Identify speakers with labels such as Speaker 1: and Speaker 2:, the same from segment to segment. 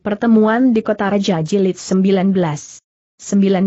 Speaker 1: Pertemuan di Kota Raja Jilid 19. 19.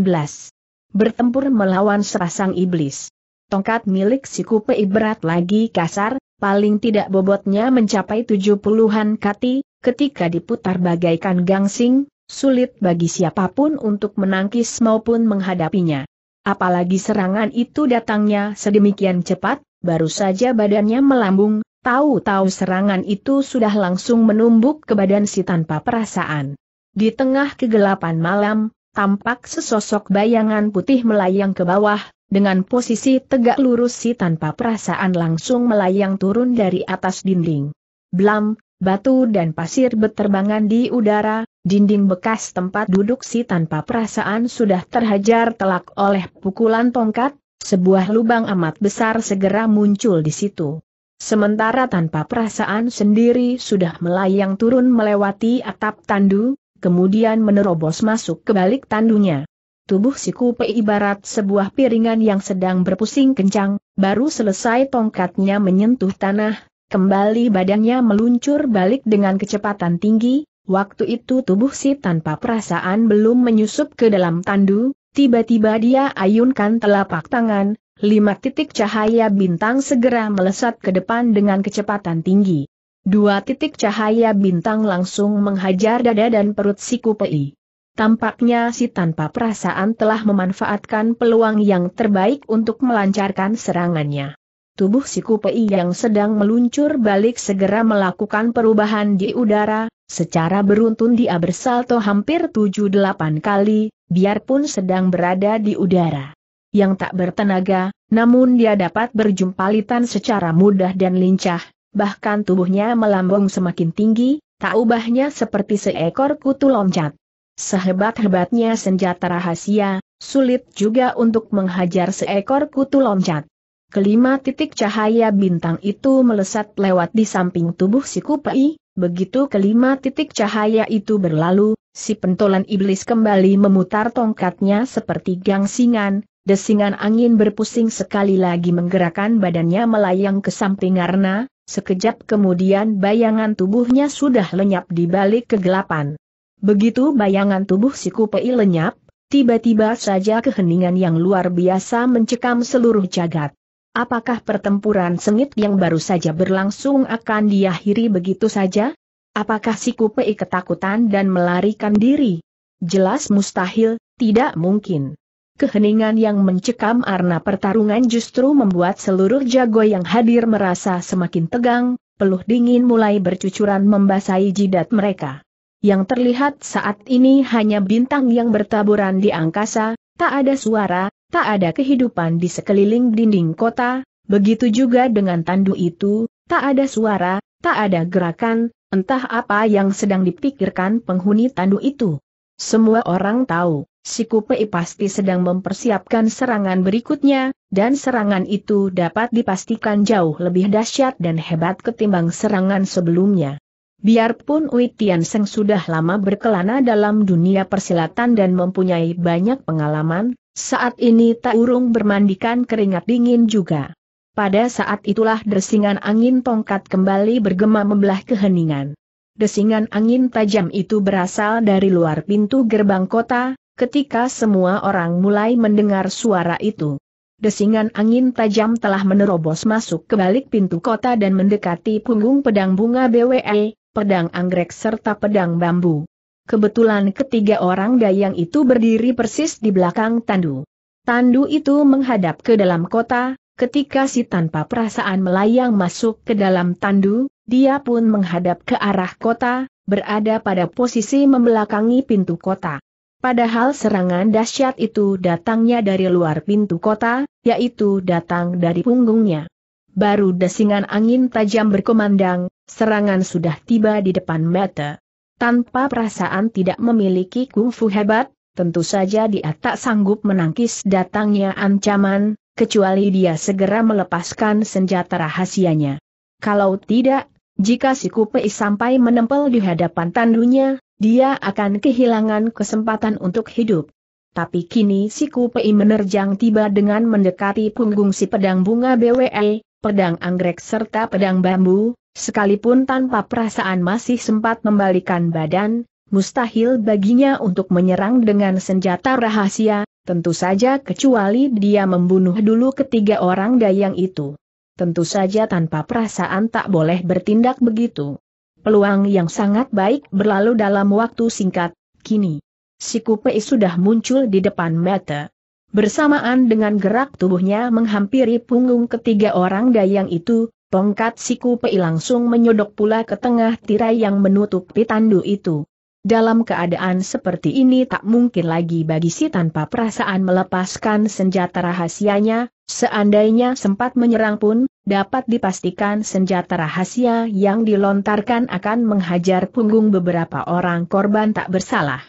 Speaker 1: Bertempur melawan sepasang iblis. Tongkat milik si Kupe berat lagi kasar, paling tidak bobotnya mencapai tujuh puluhan kati, ketika diputar bagaikan gangsing, sulit bagi siapapun untuk menangkis maupun menghadapinya. Apalagi serangan itu datangnya sedemikian cepat, baru saja badannya melambung, Tahu-tahu serangan itu sudah langsung menumbuk ke badan si tanpa perasaan. Di tengah kegelapan malam, tampak sesosok bayangan putih melayang ke bawah, dengan posisi tegak lurus si tanpa perasaan langsung melayang turun dari atas dinding. Blam, batu dan pasir beterbangan di udara, dinding bekas tempat duduk si tanpa perasaan sudah terhajar telak oleh pukulan tongkat, sebuah lubang amat besar segera muncul di situ. Sementara tanpa perasaan sendiri sudah melayang turun melewati atap tandu, kemudian menerobos masuk ke balik tandunya. Tubuh si kupe ibarat sebuah piringan yang sedang berpusing kencang, baru selesai tongkatnya menyentuh tanah, kembali badannya meluncur balik dengan kecepatan tinggi, waktu itu tubuh si tanpa perasaan belum menyusup ke dalam tandu, tiba-tiba dia ayunkan telapak tangan, lima titik cahaya bintang segera melesat ke depan dengan kecepatan tinggi. Dua titik cahaya bintang langsung menghajar dada dan perut si Kupei. Tampaknya si tanpa perasaan telah memanfaatkan peluang yang terbaik untuk melancarkan serangannya. Tubuh si Kupei yang sedang meluncur balik segera melakukan perubahan di udara, secara beruntun dia bersalto hampir 7-8 kali, biarpun sedang berada di udara yang tak bertenaga, namun dia dapat berjumpalitan secara mudah dan lincah, bahkan tubuhnya melambung semakin tinggi, tak ubahnya seperti seekor kutu loncat. Sehebat-hebatnya senjata rahasia, sulit juga untuk menghajar seekor kutu loncat. Kelima titik cahaya bintang itu melesat lewat di samping tubuh si Kupai, begitu kelima titik cahaya itu berlalu, si pentolan iblis kembali memutar tongkatnya seperti gangsingan, Desingan angin berpusing sekali lagi menggerakkan badannya melayang ke samping karena, sekejap kemudian bayangan tubuhnya sudah lenyap di balik kegelapan. Begitu bayangan tubuh si Kupei lenyap, tiba-tiba saja keheningan yang luar biasa mencekam seluruh jagat. Apakah pertempuran sengit yang baru saja berlangsung akan diakhiri begitu saja? Apakah si Kupei ketakutan dan melarikan diri? Jelas mustahil, tidak mungkin. Keheningan yang mencekam arna pertarungan justru membuat seluruh jago yang hadir merasa semakin tegang, peluh dingin mulai bercucuran membasahi jidat mereka. Yang terlihat saat ini hanya bintang yang bertaburan di angkasa, tak ada suara, tak ada kehidupan di sekeliling dinding kota, begitu juga dengan tandu itu, tak ada suara, tak ada gerakan, entah apa yang sedang dipikirkan penghuni tandu itu. Semua orang tahu si Kupei pasti sedang mempersiapkan serangan berikutnya, dan serangan itu dapat dipastikan jauh lebih dahsyat dan hebat ketimbang serangan sebelumnya. Biarpun Wei Seng sudah lama berkelana dalam dunia persilatan dan mempunyai banyak pengalaman, saat ini tak urung bermandikan keringat dingin juga. Pada saat itulah desingan angin tongkat kembali bergema membelah keheningan. Desingan angin tajam itu berasal dari luar pintu gerbang kota, ketika semua orang mulai mendengar suara itu. Desingan angin tajam telah menerobos masuk ke balik pintu kota dan mendekati punggung pedang bunga BWE, pedang anggrek serta pedang bambu. Kebetulan ketiga orang dayang itu berdiri persis di belakang tandu. Tandu itu menghadap ke dalam kota, ketika si tanpa perasaan melayang masuk ke dalam tandu, dia pun menghadap ke arah kota, berada pada posisi membelakangi pintu kota. Padahal serangan dahsyat itu datangnya dari luar pintu kota, yaitu datang dari punggungnya. Baru desingan angin tajam berkumandang, serangan sudah tiba di depan mata. Tanpa perasaan tidak memiliki kungfu hebat, tentu saja dia tak sanggup menangkis datangnya ancaman, kecuali dia segera melepaskan senjata rahasianya. Kalau tidak, jika si Kupei sampai menempel di hadapan tandunya, dia akan kehilangan kesempatan untuk hidup. Tapi kini si Kupei menerjang tiba dengan mendekati punggung si pedang bunga BWE, pedang anggrek serta pedang bambu, sekalipun tanpa perasaan masih sempat membalikan badan, mustahil baginya untuk menyerang dengan senjata rahasia, tentu saja kecuali dia membunuh dulu ketiga orang dayang itu. Tentu saja tanpa perasaan tak boleh bertindak begitu. Peluang yang sangat baik berlalu dalam waktu singkat, kini. Si Kupei sudah muncul di depan mata. Bersamaan dengan gerak tubuhnya menghampiri punggung ketiga orang dayang itu, tongkat si Kupei langsung menyodok pula ke tengah tirai yang menutupi tandu itu. Dalam keadaan seperti ini tak mungkin lagi bagi si tanpa perasaan melepaskan senjata rahasianya, seandainya sempat menyerang pun, dapat dipastikan senjata rahasia yang dilontarkan akan menghajar punggung beberapa orang korban tak bersalah.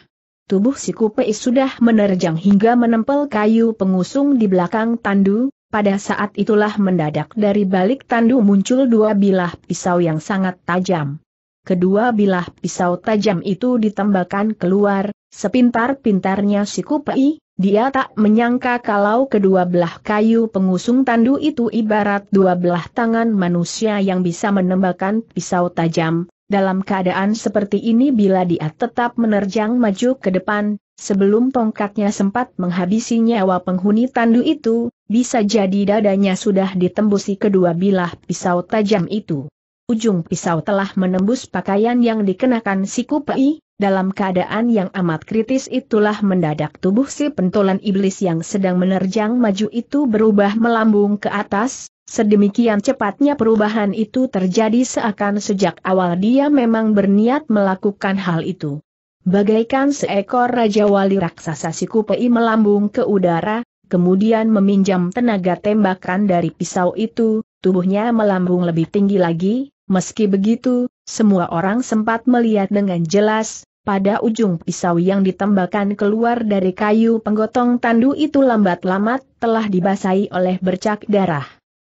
Speaker 1: Tubuh si Kupei sudah menerjang hingga menempel kayu pengusung di belakang tandu, pada saat itulah mendadak dari balik tandu muncul dua bilah pisau yang sangat tajam. Kedua bilah pisau tajam itu ditembakkan keluar, sepintar-pintarnya si Kupei, dia tak menyangka kalau kedua belah kayu pengusung tandu itu ibarat dua belah tangan manusia yang bisa menembakkan pisau tajam. Dalam keadaan seperti ini bila dia tetap menerjang maju ke depan, sebelum tongkatnya sempat menghabisi nyawa penghuni tandu itu, bisa jadi dadanya sudah ditembusi kedua bilah pisau tajam itu. Ujung pisau telah menembus pakaian yang dikenakan si Kupai, dalam keadaan yang amat kritis itulah mendadak tubuh si pentolan iblis yang sedang menerjang maju itu berubah melambung ke atas, sedemikian cepatnya perubahan itu terjadi seakan sejak awal dia memang berniat melakukan hal itu. Bagaikan seekor Raja Wali Raksasa si Kupei melambung ke udara, kemudian meminjam tenaga tembakan dari pisau itu, tubuhnya melambung lebih tinggi lagi, Meski begitu, semua orang sempat melihat dengan jelas, pada ujung pisau yang ditembakkan keluar dari kayu penggotong tandu itu lambat-lambat telah dibasahi oleh bercak darah.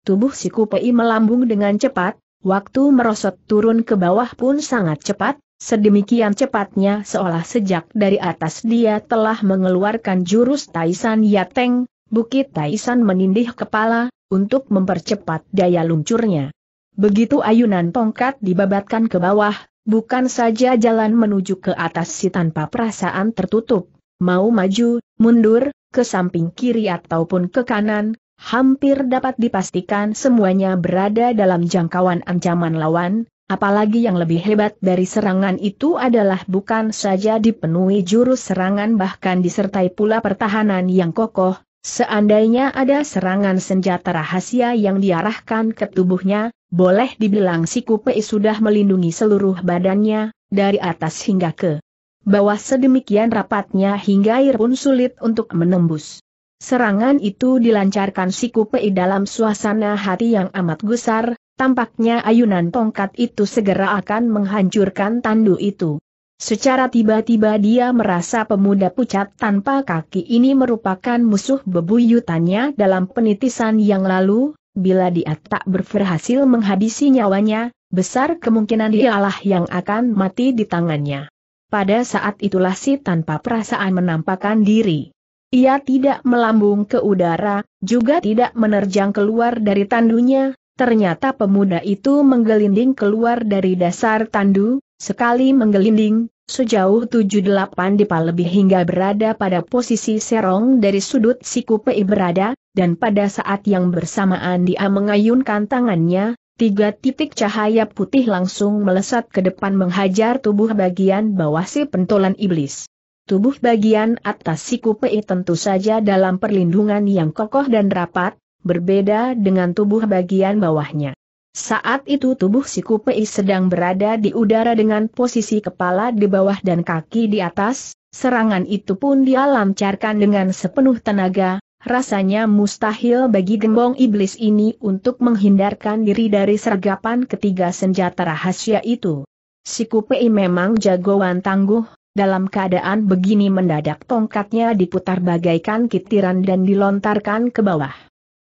Speaker 1: Tubuh si Kupei melambung dengan cepat, waktu merosot turun ke bawah pun sangat cepat, sedemikian cepatnya seolah sejak dari atas dia telah mengeluarkan jurus Taisan Yateng, Bukit Taisan menindih kepala, untuk mempercepat daya luncurnya. Begitu ayunan tongkat dibabatkan ke bawah, bukan saja jalan menuju ke atas si tanpa perasaan tertutup. Mau maju, mundur, ke samping kiri ataupun ke kanan, hampir dapat dipastikan semuanya berada dalam jangkauan ancaman lawan, apalagi yang lebih hebat dari serangan itu adalah bukan saja dipenuhi jurus serangan bahkan disertai pula pertahanan yang kokoh, Seandainya ada serangan senjata rahasia yang diarahkan ke tubuhnya, boleh dibilang si Kupei sudah melindungi seluruh badannya, dari atas hingga ke bawah sedemikian rapatnya hingga air pun sulit untuk menembus. Serangan itu dilancarkan si Kupei dalam suasana hati yang amat gusar, tampaknya ayunan tongkat itu segera akan menghancurkan tandu itu. Secara tiba-tiba dia merasa pemuda pucat tanpa kaki ini merupakan musuh bebuyutannya dalam penitisan yang lalu, bila dia tak berhasil menghabisi nyawanya, besar kemungkinan dialah yang akan mati di tangannya. Pada saat itulah si tanpa perasaan menampakkan diri. Ia tidak melambung ke udara, juga tidak menerjang keluar dari tandunya, ternyata pemuda itu menggelinding keluar dari dasar tandu, Sekali menggelinding, sejauh 78 dipa lebih hingga berada pada posisi serong dari sudut siku PI berada, dan pada saat yang bersamaan dia mengayunkan tangannya, tiga titik cahaya putih langsung melesat ke depan menghajar tubuh bagian bawah si pentolan iblis. Tubuh bagian atas siku PI tentu saja dalam perlindungan yang kokoh dan rapat, berbeda dengan tubuh bagian bawahnya. Saat itu tubuh si Kupei sedang berada di udara dengan posisi kepala di bawah dan kaki di atas, serangan itu pun dia lancarkan dengan sepenuh tenaga, rasanya mustahil bagi gembong iblis ini untuk menghindarkan diri dari sergapan ketiga senjata rahasia itu. Si Kupei memang jagoan tangguh, dalam keadaan begini mendadak tongkatnya diputar bagaikan kitiran dan dilontarkan ke bawah.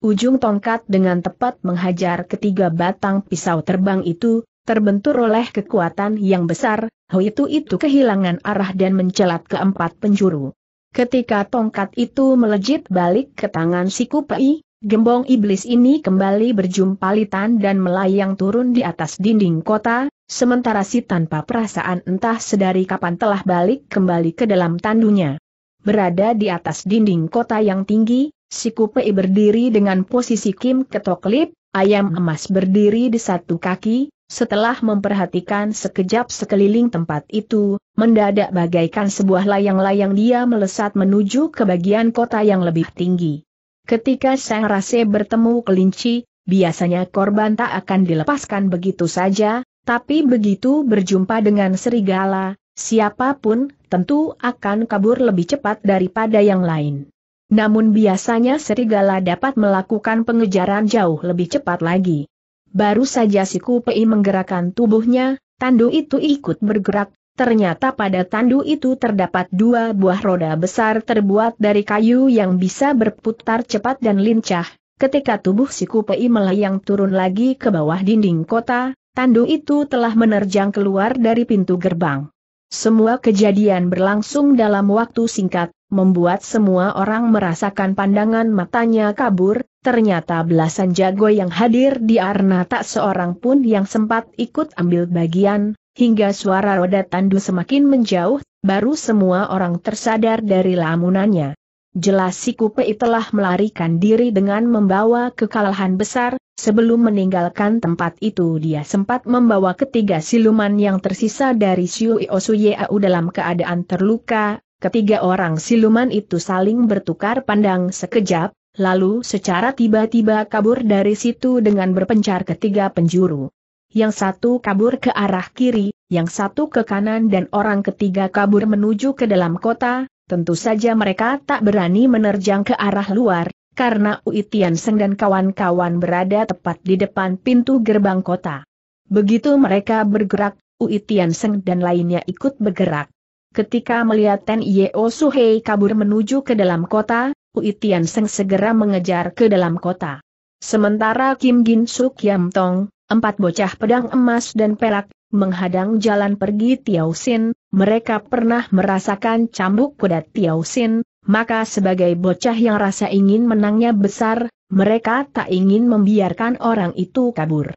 Speaker 1: Ujung tongkat dengan tepat menghajar ketiga batang pisau terbang itu, terbentur oleh kekuatan yang besar, Hoitu itu itu kehilangan arah dan mencelat ke empat penjuru. Ketika tongkat itu melejit balik ke tangan si Kupai, gembong iblis ini kembali berjumpa berjumpalitan dan melayang turun di atas dinding kota, sementara si tanpa perasaan entah sedari kapan telah balik kembali ke dalam tandunya. Berada di atas dinding kota yang tinggi, Si Kupei berdiri dengan posisi Kim ketok lip, ayam emas berdiri di satu kaki, setelah memperhatikan sekejap sekeliling tempat itu, mendadak bagaikan sebuah layang-layang dia melesat menuju ke bagian kota yang lebih tinggi. Ketika Sang Rase bertemu kelinci, biasanya korban tak akan dilepaskan begitu saja, tapi begitu berjumpa dengan serigala, siapapun tentu akan kabur lebih cepat daripada yang lain. Namun biasanya serigala dapat melakukan pengejaran jauh lebih cepat lagi. Baru saja si Kupei menggerakkan tubuhnya, tandu itu ikut bergerak, ternyata pada tandu itu terdapat dua buah roda besar terbuat dari kayu yang bisa berputar cepat dan lincah. Ketika tubuh si Kupei melayang turun lagi ke bawah dinding kota, tandu itu telah menerjang keluar dari pintu gerbang. Semua kejadian berlangsung dalam waktu singkat, membuat semua orang merasakan pandangan matanya kabur, ternyata belasan jago yang hadir di Arna tak seorang pun yang sempat ikut ambil bagian, hingga suara roda tandu semakin menjauh, baru semua orang tersadar dari lamunannya. Jelas si Kupei telah melarikan diri dengan membawa kekalahan besar, sebelum meninggalkan tempat itu dia sempat membawa ketiga siluman yang tersisa dari Siu Siuio Suyeu dalam keadaan terluka, ketiga orang siluman itu saling bertukar pandang sekejap, lalu secara tiba-tiba kabur dari situ dengan berpencar ketiga penjuru. Yang satu kabur ke arah kiri, yang satu ke kanan dan orang ketiga kabur menuju ke dalam kota, Tentu saja mereka tak berani menerjang ke arah luar, karena Uitian Seng dan kawan-kawan berada tepat di depan pintu gerbang kota. Begitu mereka bergerak, Uitian Seng dan lainnya ikut bergerak. Ketika melihat Ten Yeo Suhei kabur menuju ke dalam kota, Uitian Seng segera mengejar ke dalam kota. Sementara Kim Gin Suk Yam Tong, empat bocah pedang emas dan perak, menghadang jalan pergi Tiausin, mereka pernah merasakan cambuk kuda Tiausin, maka sebagai bocah yang rasa ingin menangnya besar, mereka tak ingin membiarkan orang itu kabur.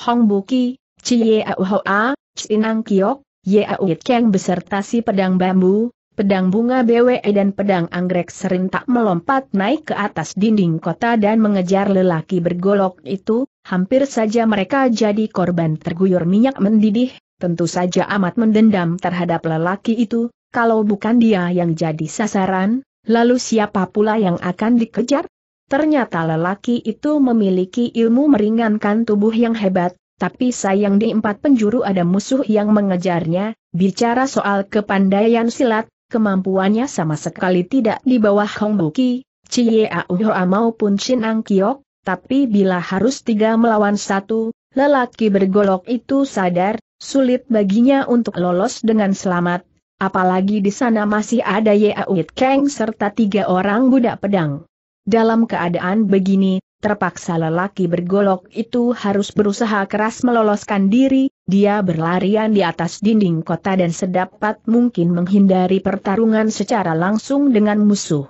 Speaker 1: Hong Buki, Chie Auhoa, Chinang Kiok, Yeauit Keng beserta si pedang bambu, pedang bunga BWE dan pedang anggrek serentak melompat naik ke atas dinding kota dan mengejar lelaki bergolok itu, Hampir saja mereka jadi korban terguyur minyak mendidih, tentu saja amat mendendam terhadap lelaki itu, kalau bukan dia yang jadi sasaran, lalu siapa pula yang akan dikejar? Ternyata lelaki itu memiliki ilmu meringankan tubuh yang hebat, tapi sayang di empat penjuru ada musuh yang mengejarnya, bicara soal kepandaian silat, kemampuannya sama sekali tidak di bawah Hong Buki, Chie Auhoa maupun Shin Ang Kiok, tapi bila harus tiga melawan satu, lelaki bergolok itu sadar, sulit baginya untuk lolos dengan selamat, apalagi di sana masih ada Yeawit Kang serta tiga orang budak pedang. Dalam keadaan begini, terpaksa lelaki bergolok itu harus berusaha keras meloloskan diri, dia berlarian di atas dinding kota dan sedapat mungkin menghindari pertarungan secara langsung dengan musuh.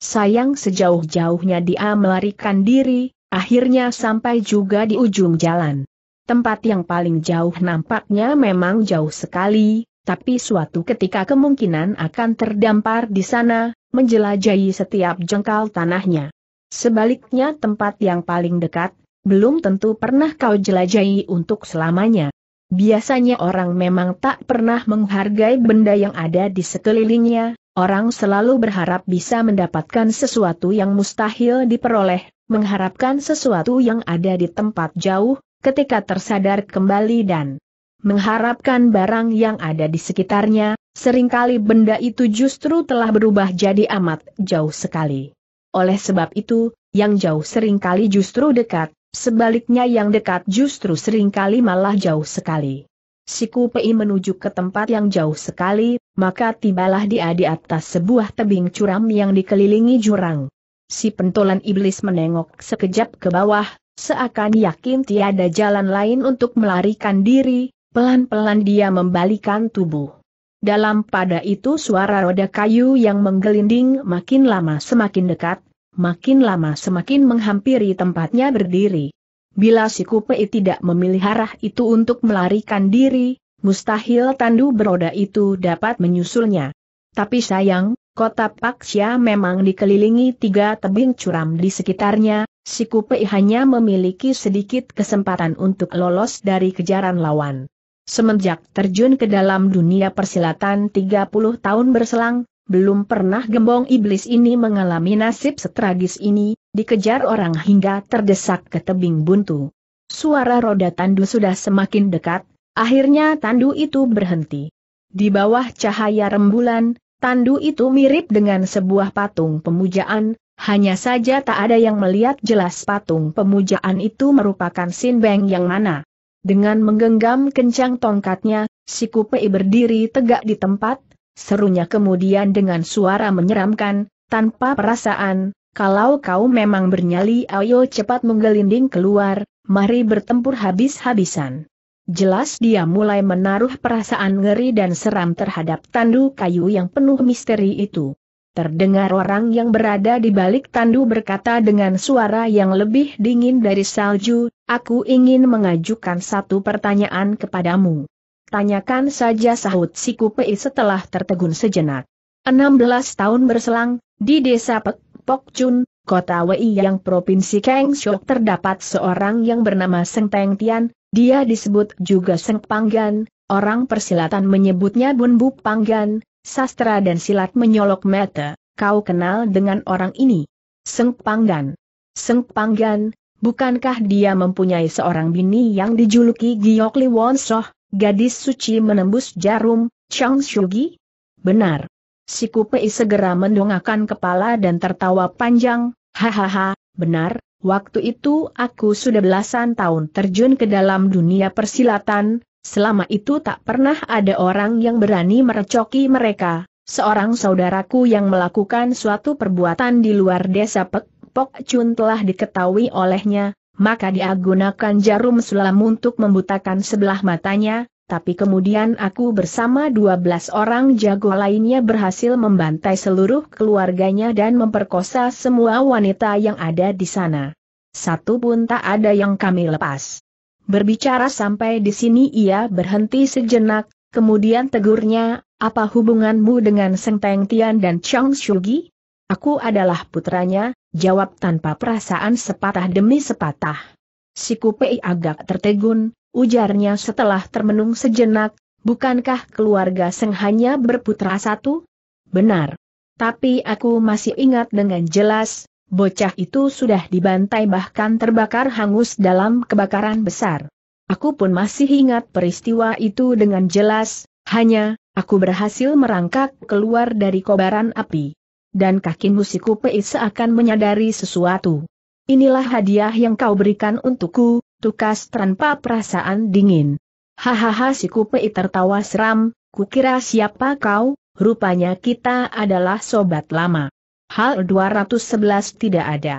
Speaker 1: Sayang sejauh-jauhnya dia melarikan diri, Akhirnya sampai juga di ujung jalan. Tempat yang paling jauh nampaknya memang jauh sekali, tapi suatu ketika kemungkinan akan terdampar di sana, menjelajahi setiap jengkal tanahnya. Sebaliknya tempat yang paling dekat, belum tentu pernah kau jelajahi untuk selamanya. Biasanya orang memang tak pernah menghargai benda yang ada di sekelilingnya, orang selalu berharap bisa mendapatkan sesuatu yang mustahil diperoleh, mengharapkan sesuatu yang ada di tempat jauh, ketika tersadar kembali dan mengharapkan barang yang ada di sekitarnya, seringkali benda itu justru telah berubah jadi amat jauh sekali. Oleh sebab itu, yang jauh seringkali justru dekat, sebaliknya yang dekat justru seringkali malah jauh sekali. Si Pei menuju ke tempat yang jauh sekali, maka tibalah dia di atas sebuah tebing curam yang dikelilingi jurang si pentolan iblis menengok sekejap ke bawah, seakan yakin tiada jalan lain untuk melarikan diri, pelan-pelan dia membalikan tubuh. Dalam pada itu suara roda kayu yang menggelinding makin lama semakin dekat, makin lama semakin menghampiri tempatnya berdiri. Bila si Kupei tidak memilih arah itu untuk melarikan diri, mustahil tandu beroda itu dapat menyusulnya. Tapi sayang, Kota Paksia memang dikelilingi tiga tebing curam di sekitarnya, si Kupei hanya memiliki sedikit kesempatan untuk lolos dari kejaran lawan. Semenjak terjun ke dalam dunia persilatan 30 tahun berselang, belum pernah gembong iblis ini mengalami nasib setragis ini, dikejar orang hingga terdesak ke tebing buntu. Suara roda tandu sudah semakin dekat, akhirnya tandu itu berhenti. Di bawah cahaya rembulan, Tandu itu mirip dengan sebuah patung pemujaan, hanya saja tak ada yang melihat jelas patung pemujaan itu merupakan Sinbeng yang mana. Dengan menggenggam kencang tongkatnya, si Kupei berdiri tegak di tempat, serunya kemudian dengan suara menyeramkan, tanpa perasaan, kalau kau memang bernyali ayo cepat menggelinding keluar, mari bertempur habis-habisan. Jelas dia mulai menaruh perasaan ngeri dan seram terhadap tandu kayu yang penuh misteri itu. Terdengar orang yang berada di balik tandu berkata dengan suara yang lebih dingin dari salju, aku ingin mengajukan satu pertanyaan kepadamu. Tanyakan saja sahut si Kupi setelah tertegun sejenak. 16 tahun berselang, di desa Pek Pokchun, kota Wei yang provinsi Kengshok terdapat seorang yang bernama Seng Teng Tian, dia disebut juga Seng Panggan, orang persilatan menyebutnya Bunbu Panggan, sastra dan silat menyolok mata, kau kenal dengan orang ini. Seng Panggan. Seng Panggan, bukankah dia mempunyai seorang bini yang dijuluki Giok Wonsoh, gadis suci menembus jarum, Chang Shugi? Benar. Si Kupei segera mendongakkan kepala dan tertawa panjang, hahaha, benar, Waktu itu aku sudah belasan tahun terjun ke dalam dunia persilatan, selama itu tak pernah ada orang yang berani merecoki mereka. Seorang saudaraku yang melakukan suatu perbuatan di luar desa Pek, Pok Chun telah diketahui olehnya, maka dia gunakan jarum sulam untuk membutakan sebelah matanya, tapi kemudian aku bersama 12 orang jago lainnya berhasil membantai seluruh keluarganya dan memperkosa semua wanita yang ada di sana. Satu pun tak ada yang kami lepas. Berbicara sampai di sini ia berhenti sejenak, kemudian tegurnya, apa hubunganmu dengan Seng Teng Tian dan Chong Shugi? Aku adalah putranya, jawab tanpa perasaan sepatah demi sepatah. Si Kupei agak tertegun, ujarnya setelah termenung sejenak, bukankah keluarga Seng hanya berputra satu? Benar. Tapi aku masih ingat dengan jelas, bocah itu sudah dibantai bahkan terbakar hangus dalam kebakaran besar. Aku pun masih ingat peristiwa itu dengan jelas, hanya, aku berhasil merangkak keluar dari kobaran api. Dan kaki musiku peis seakan menyadari sesuatu. Inilah hadiah yang kau berikan untukku, tukas tanpa perasaan dingin. Hahaha si Kupei tertawa seram, kukira siapa kau, rupanya kita adalah sobat lama. Hal 211 tidak ada.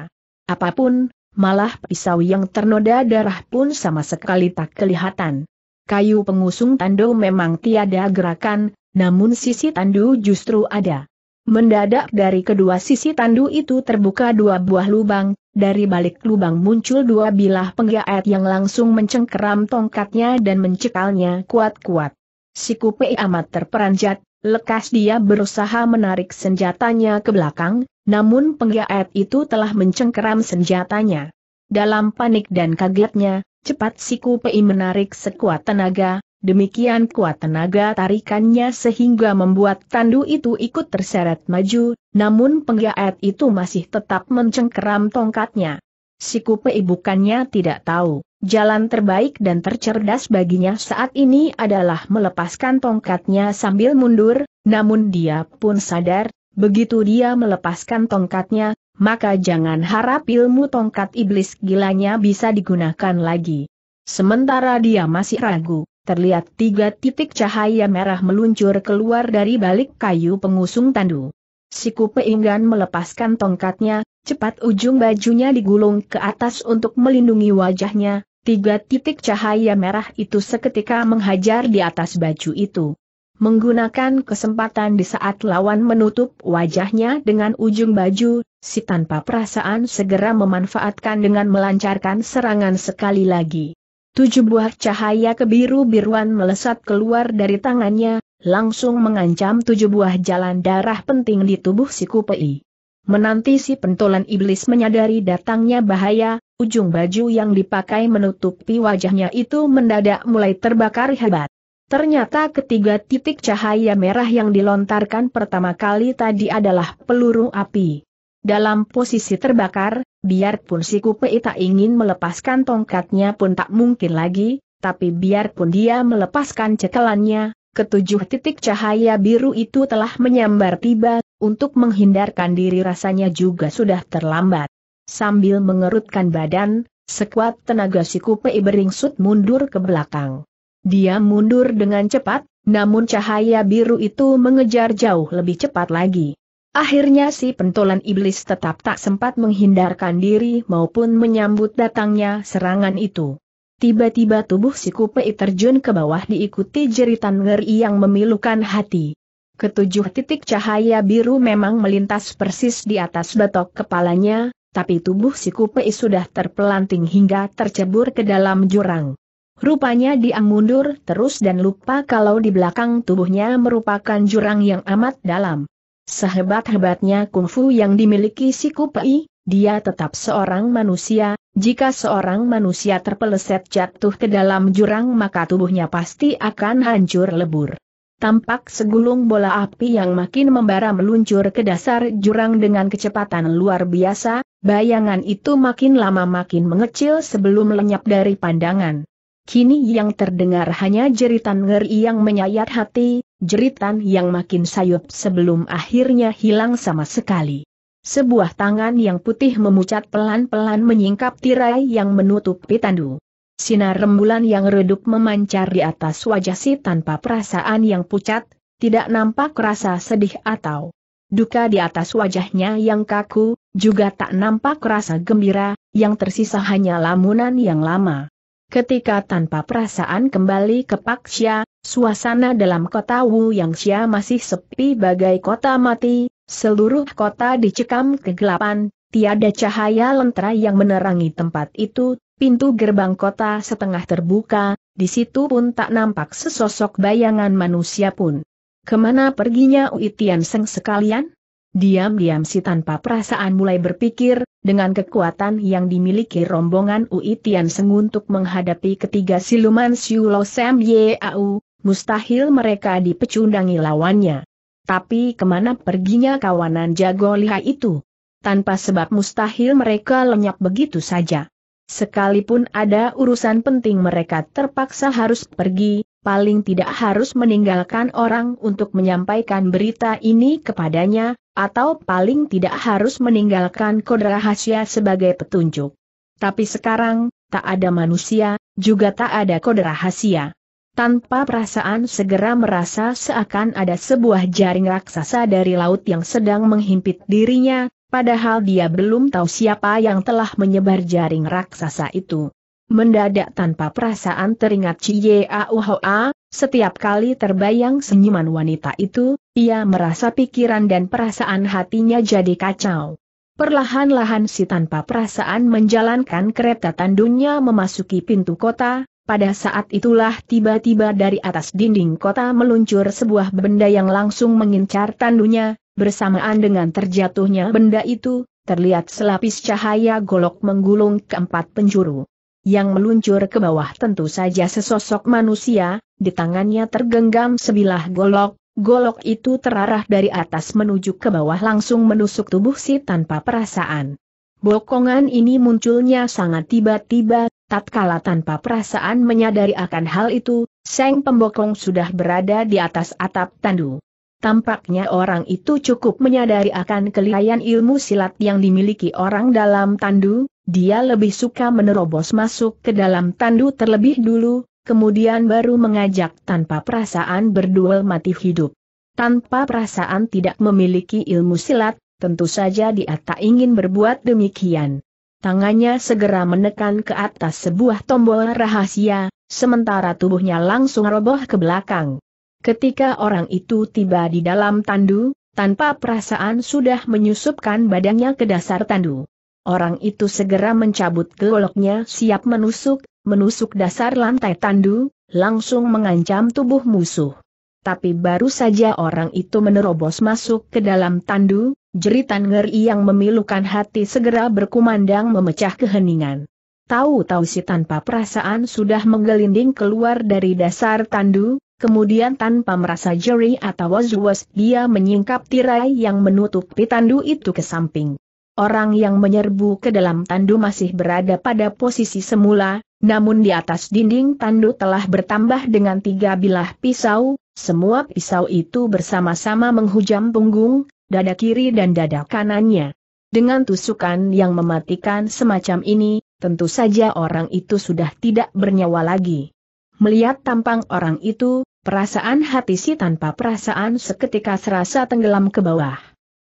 Speaker 1: Apapun, malah pisau yang ternoda darah pun sama sekali tak kelihatan. Kayu pengusung tandu memang tiada gerakan, namun sisi tandu justru ada. Mendadak dari kedua sisi tandu itu terbuka dua buah lubang, dari balik lubang muncul dua bilah penggaet yang langsung mencengkeram tongkatnya dan mencekalnya kuat-kuat. Si Kupei amat terperanjat, lekas dia berusaha menarik senjatanya ke belakang, namun penggaet itu telah mencengkeram senjatanya. Dalam panik dan kagetnya, cepat si Kupei menarik sekuat tenaga, Demikian kuat tenaga tarikannya sehingga membuat tandu itu ikut terseret maju, namun penggaet itu masih tetap mencengkeram tongkatnya. Si Kupei bukannya tidak tahu, jalan terbaik dan tercerdas baginya saat ini adalah melepaskan tongkatnya sambil mundur, namun dia pun sadar, begitu dia melepaskan tongkatnya, maka jangan harap ilmu tongkat iblis gilanya bisa digunakan lagi. Sementara dia masih ragu, terlihat tiga titik cahaya merah meluncur keluar dari balik kayu pengusung tandu. Si Siku Inggan melepaskan tongkatnya, cepat ujung bajunya digulung ke atas untuk melindungi wajahnya, tiga titik cahaya merah itu seketika menghajar di atas baju itu. Menggunakan kesempatan di saat lawan menutup wajahnya dengan ujung baju, si tanpa perasaan segera memanfaatkan dengan melancarkan serangan sekali lagi. Tujuh buah cahaya kebiru-biruan melesat keluar dari tangannya, langsung mengancam tujuh buah jalan darah penting di tubuh si Kupei. Menanti si pentolan iblis menyadari datangnya bahaya, ujung baju yang dipakai menutupi wajahnya itu mendadak mulai terbakar hebat. Ternyata ketiga titik cahaya merah yang dilontarkan pertama kali tadi adalah peluru api. Dalam posisi terbakar, biarpun si Kupei tak ingin melepaskan tongkatnya pun tak mungkin lagi, tapi biarpun dia melepaskan cekelannya, ketujuh titik cahaya biru itu telah menyambar tiba, untuk menghindarkan diri rasanya juga sudah terlambat. Sambil mengerutkan badan, sekuat tenaga si Kupei beringsut mundur ke belakang. Dia mundur dengan cepat, namun cahaya biru itu mengejar jauh lebih cepat lagi. Akhirnya si pentolan iblis tetap tak sempat menghindarkan diri maupun menyambut datangnya serangan itu. Tiba-tiba tubuh si Kupei terjun ke bawah diikuti jeritan ngeri yang memilukan hati. Ketujuh titik cahaya biru memang melintas persis di atas batok kepalanya, tapi tubuh si Kupei sudah terpelanting hingga tercebur ke dalam jurang. Rupanya dia mundur terus dan lupa kalau di belakang tubuhnya merupakan jurang yang amat dalam. Sehebat-hebatnya kungfu yang dimiliki si Kupai, dia tetap seorang manusia, jika seorang manusia terpeleset jatuh ke dalam jurang maka tubuhnya pasti akan hancur lebur. Tampak segulung bola api yang makin membara meluncur ke dasar jurang dengan kecepatan luar biasa, bayangan itu makin lama makin mengecil sebelum lenyap dari pandangan. Kini yang terdengar hanya jeritan ngeri yang menyayat hati, jeritan yang makin sayup sebelum akhirnya hilang sama sekali. Sebuah tangan yang putih memucat pelan-pelan menyingkap tirai yang menutup tandu. Sinar rembulan yang redup memancar di atas wajah si tanpa perasaan yang pucat, tidak nampak rasa sedih atau duka di atas wajahnya yang kaku, juga tak nampak rasa gembira, yang tersisa hanya lamunan yang lama. Ketika tanpa perasaan kembali ke Xia, suasana dalam kota Wu yang Xia masih sepi bagai kota mati, seluruh kota dicekam kegelapan, tiada cahaya lentera yang menerangi tempat itu, pintu gerbang kota setengah terbuka, di situ pun tak nampak sesosok bayangan manusia pun. Kemana perginya Uitian Seng sekalian? Diam-diam si tanpa perasaan mulai berpikir, dengan kekuatan yang dimiliki rombongan Ui Tian Seng untuk menghadapi ketiga siluman Lo Sam Yau, mustahil mereka dipecundangi lawannya. Tapi kemana perginya kawanan jago lihai itu? Tanpa sebab mustahil mereka lenyap begitu saja. Sekalipun ada urusan penting mereka terpaksa harus pergi, paling tidak harus meninggalkan orang untuk menyampaikan berita ini kepadanya, atau paling tidak harus meninggalkan kode rahasia sebagai petunjuk. Tapi sekarang, tak ada manusia, juga tak ada kode rahasia. Tanpa perasaan segera merasa seakan ada sebuah jaring raksasa dari laut yang sedang menghimpit dirinya, padahal dia belum tahu siapa yang telah menyebar jaring raksasa itu. Mendadak tanpa perasaan teringat Cie Auhoa, setiap kali terbayang senyuman wanita itu, ia merasa pikiran dan perasaan hatinya jadi kacau. Perlahan-lahan si tanpa perasaan menjalankan kereta tandunya memasuki pintu kota, pada saat itulah tiba-tiba dari atas dinding kota meluncur sebuah benda yang langsung mengincar tandunya, bersamaan dengan terjatuhnya benda itu, terlihat selapis cahaya golok menggulung keempat penjuru. Yang meluncur ke bawah tentu saja sesosok manusia, di tangannya tergenggam sebilah golok, Golok itu terarah dari atas menuju ke bawah langsung menusuk tubuh si tanpa perasaan. Bokongan ini munculnya sangat tiba-tiba, tatkala tanpa perasaan menyadari akan hal itu, Seng pembokong sudah berada di atas atap tandu. Tampaknya orang itu cukup menyadari akan kelihayan ilmu silat yang dimiliki orang dalam tandu, dia lebih suka menerobos masuk ke dalam tandu terlebih dulu, kemudian baru mengajak tanpa perasaan berduel mati hidup. Tanpa perasaan tidak memiliki ilmu silat, tentu saja dia tak ingin berbuat demikian. Tangannya segera menekan ke atas sebuah tombol rahasia, sementara tubuhnya langsung roboh ke belakang. Ketika orang itu tiba di dalam tandu, tanpa perasaan sudah menyusupkan badannya ke dasar tandu. Orang itu segera mencabut goloknya siap menusuk, menusuk dasar lantai tandu, langsung mengancam tubuh musuh. Tapi baru saja orang itu menerobos masuk ke dalam tandu, jeritan ngeri yang memilukan hati segera berkumandang memecah keheningan. Tahu-tahu si tanpa perasaan sudah menggelinding keluar dari dasar tandu, kemudian tanpa merasa jeri atau was-was dia menyingkap tirai yang menutupi tandu itu ke samping. Orang yang menyerbu ke dalam tandu masih berada pada posisi semula, namun di atas dinding tandu telah bertambah dengan tiga bilah pisau, semua pisau itu bersama-sama menghujam punggung, dada kiri dan dada kanannya. Dengan tusukan yang mematikan semacam ini, tentu saja orang itu sudah tidak bernyawa lagi. Melihat tampang orang itu, perasaan hati si tanpa perasaan seketika serasa tenggelam ke bawah.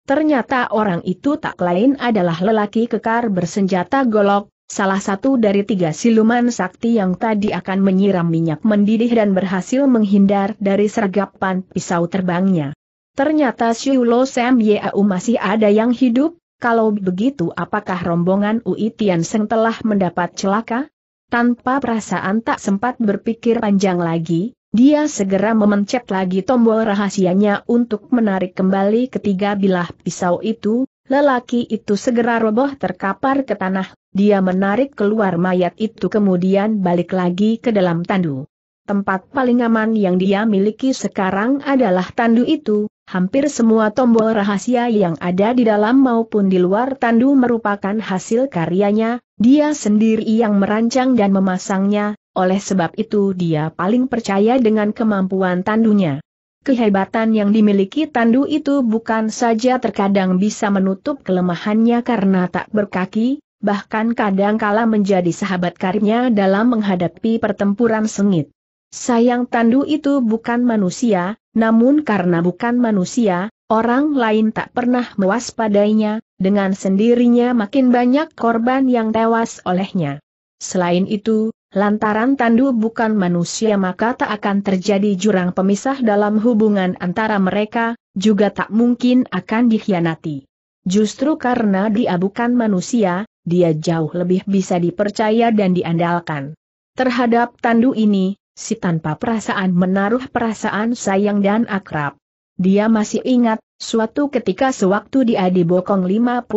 Speaker 1: Ternyata orang itu tak lain adalah lelaki kekar bersenjata golok, Salah satu dari tiga siluman sakti yang tadi akan menyiram minyak mendidih dan berhasil menghindar dari sergapan pisau terbangnya. Ternyata Siulo Sam Yau masih ada yang hidup, kalau begitu apakah rombongan Ui Tian Seng telah mendapat celaka? Tanpa perasaan tak sempat berpikir panjang lagi, dia segera memencet lagi tombol rahasianya untuk menarik kembali ketiga bilah pisau itu, lelaki itu segera roboh terkapar ke tanah dia menarik keluar mayat itu kemudian balik lagi ke dalam tandu. Tempat paling aman yang dia miliki sekarang adalah tandu itu, hampir semua tombol rahasia yang ada di dalam maupun di luar tandu merupakan hasil karyanya, dia sendiri yang merancang dan memasangnya, oleh sebab itu dia paling percaya dengan kemampuan tandunya. Kehebatan yang dimiliki Tandu itu bukan saja terkadang bisa menutup kelemahannya karena tak berkaki, bahkan kadangkala menjadi sahabat karibnya dalam menghadapi pertempuran sengit. Sayang Tandu itu bukan manusia, namun karena bukan manusia, orang lain tak pernah mewaspadainya, dengan sendirinya makin banyak korban yang tewas olehnya. Selain itu, lantaran Tandu bukan manusia maka tak akan terjadi jurang pemisah dalam hubungan antara mereka, juga tak mungkin akan dikhianati. Justru karena dia bukan manusia, dia jauh lebih bisa dipercaya dan diandalkan. Terhadap Tandu ini, si tanpa perasaan menaruh perasaan sayang dan akrab. Dia masih ingat, suatu ketika sewaktu dia dibokong 53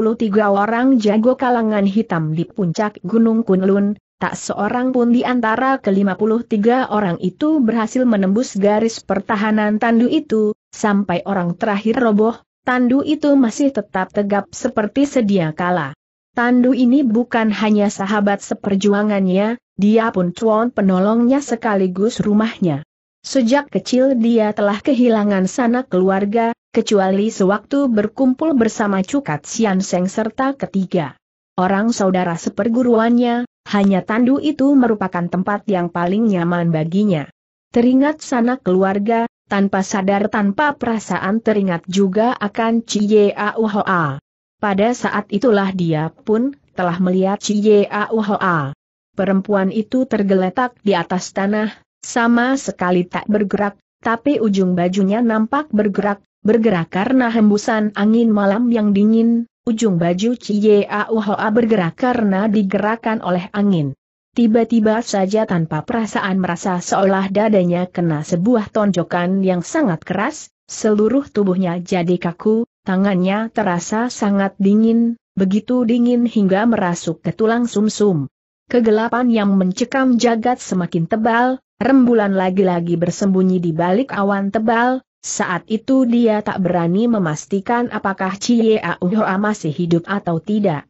Speaker 1: orang jago kalangan hitam di puncak Gunung Kunlun, tak seorang pun di antara ke-53 orang itu berhasil menembus garis pertahanan tandu itu, sampai orang terakhir roboh, tandu itu masih tetap tegap seperti sedia kala. Tandu ini bukan hanya sahabat seperjuangannya, dia pun cuan penolongnya sekaligus rumahnya. Sejak kecil dia telah kehilangan sanak keluarga, kecuali sewaktu berkumpul bersama Cukat Sian Seng serta ketiga orang saudara seperguruannya, hanya Tandu itu merupakan tempat yang paling nyaman baginya. Teringat sanak keluarga, tanpa sadar tanpa perasaan teringat juga akan Cie Auhoa. Pada saat itulah dia pun telah melihat Chie Auhoa. Perempuan itu tergeletak di atas tanah, sama sekali tak bergerak, tapi ujung bajunya nampak bergerak, bergerak karena hembusan angin malam yang dingin, ujung baju Chie Auhoa bergerak karena digerakkan oleh angin. Tiba-tiba saja tanpa perasaan merasa seolah dadanya kena sebuah tonjokan yang sangat keras, seluruh tubuhnya jadi kaku, tangannya terasa sangat dingin, begitu dingin hingga merasuk ke tulang sumsum. -sum. Kegelapan yang mencekam jagat semakin tebal, rembulan lagi-lagi bersembunyi di balik awan tebal, saat itu dia tak berani memastikan apakah Cie Auhoa masih hidup atau tidak.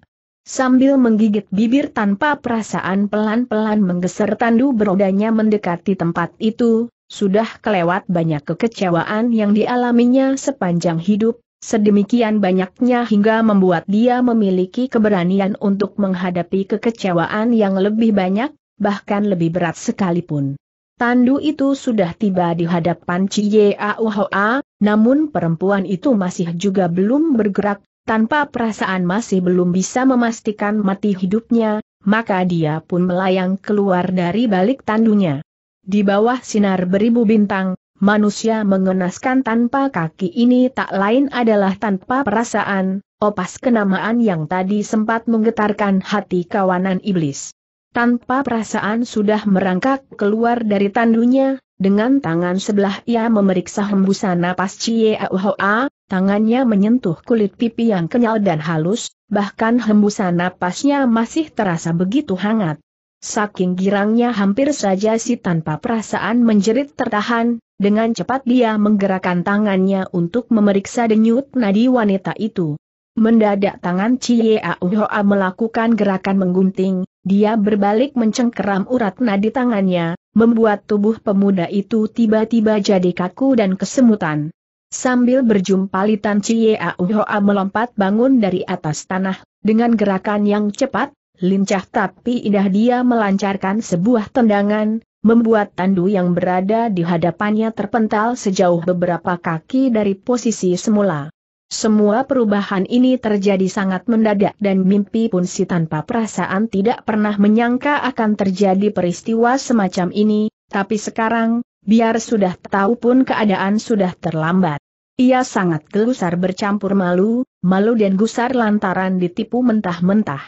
Speaker 1: Sambil menggigit bibir tanpa perasaan pelan-pelan menggeser tandu berodanya mendekati tempat itu, sudah kelewat banyak kekecewaan yang dialaminya sepanjang hidup, Sedemikian banyaknya hingga membuat dia memiliki keberanian untuk menghadapi kekecewaan yang lebih banyak, bahkan lebih berat sekalipun. Tandu itu sudah tiba di hadapan Cie Auhoa, namun perempuan itu masih juga belum bergerak, tanpa perasaan masih belum bisa memastikan mati hidupnya, maka dia pun melayang keluar dari balik tandunya. Di bawah sinar beribu bintang, Manusia mengenaskan tanpa kaki ini tak lain adalah tanpa perasaan, opas kenamaan yang tadi sempat menggetarkan hati kawanan iblis. Tanpa perasaan sudah merangkak keluar dari tandunya, dengan tangan sebelah ia memeriksa hembusan napas Cie Auhoa, tangannya menyentuh kulit pipi yang kenyal dan halus, bahkan hembusan napasnya masih terasa begitu hangat. Saking girangnya hampir saja si tanpa perasaan menjerit tertahan, dengan cepat dia menggerakkan tangannya untuk memeriksa denyut nadi wanita itu. Mendadak tangan Cie Auhoa melakukan gerakan menggunting, dia berbalik mencengkeram urat nadi tangannya, membuat tubuh pemuda itu tiba-tiba jadi kaku dan kesemutan. Sambil berjumpalitan Cie Auhoa melompat bangun dari atas tanah, dengan gerakan yang cepat, lincah tapi indah dia melancarkan sebuah tendangan, membuat tandu yang berada di hadapannya terpental sejauh beberapa kaki dari posisi semula. Semua perubahan ini terjadi sangat mendadak dan mimpi pun si tanpa perasaan tidak pernah menyangka akan terjadi peristiwa semacam ini, tapi sekarang, biar sudah tahu pun keadaan sudah terlambat. Ia sangat gelusar bercampur malu, malu dan gusar lantaran ditipu mentah-mentah.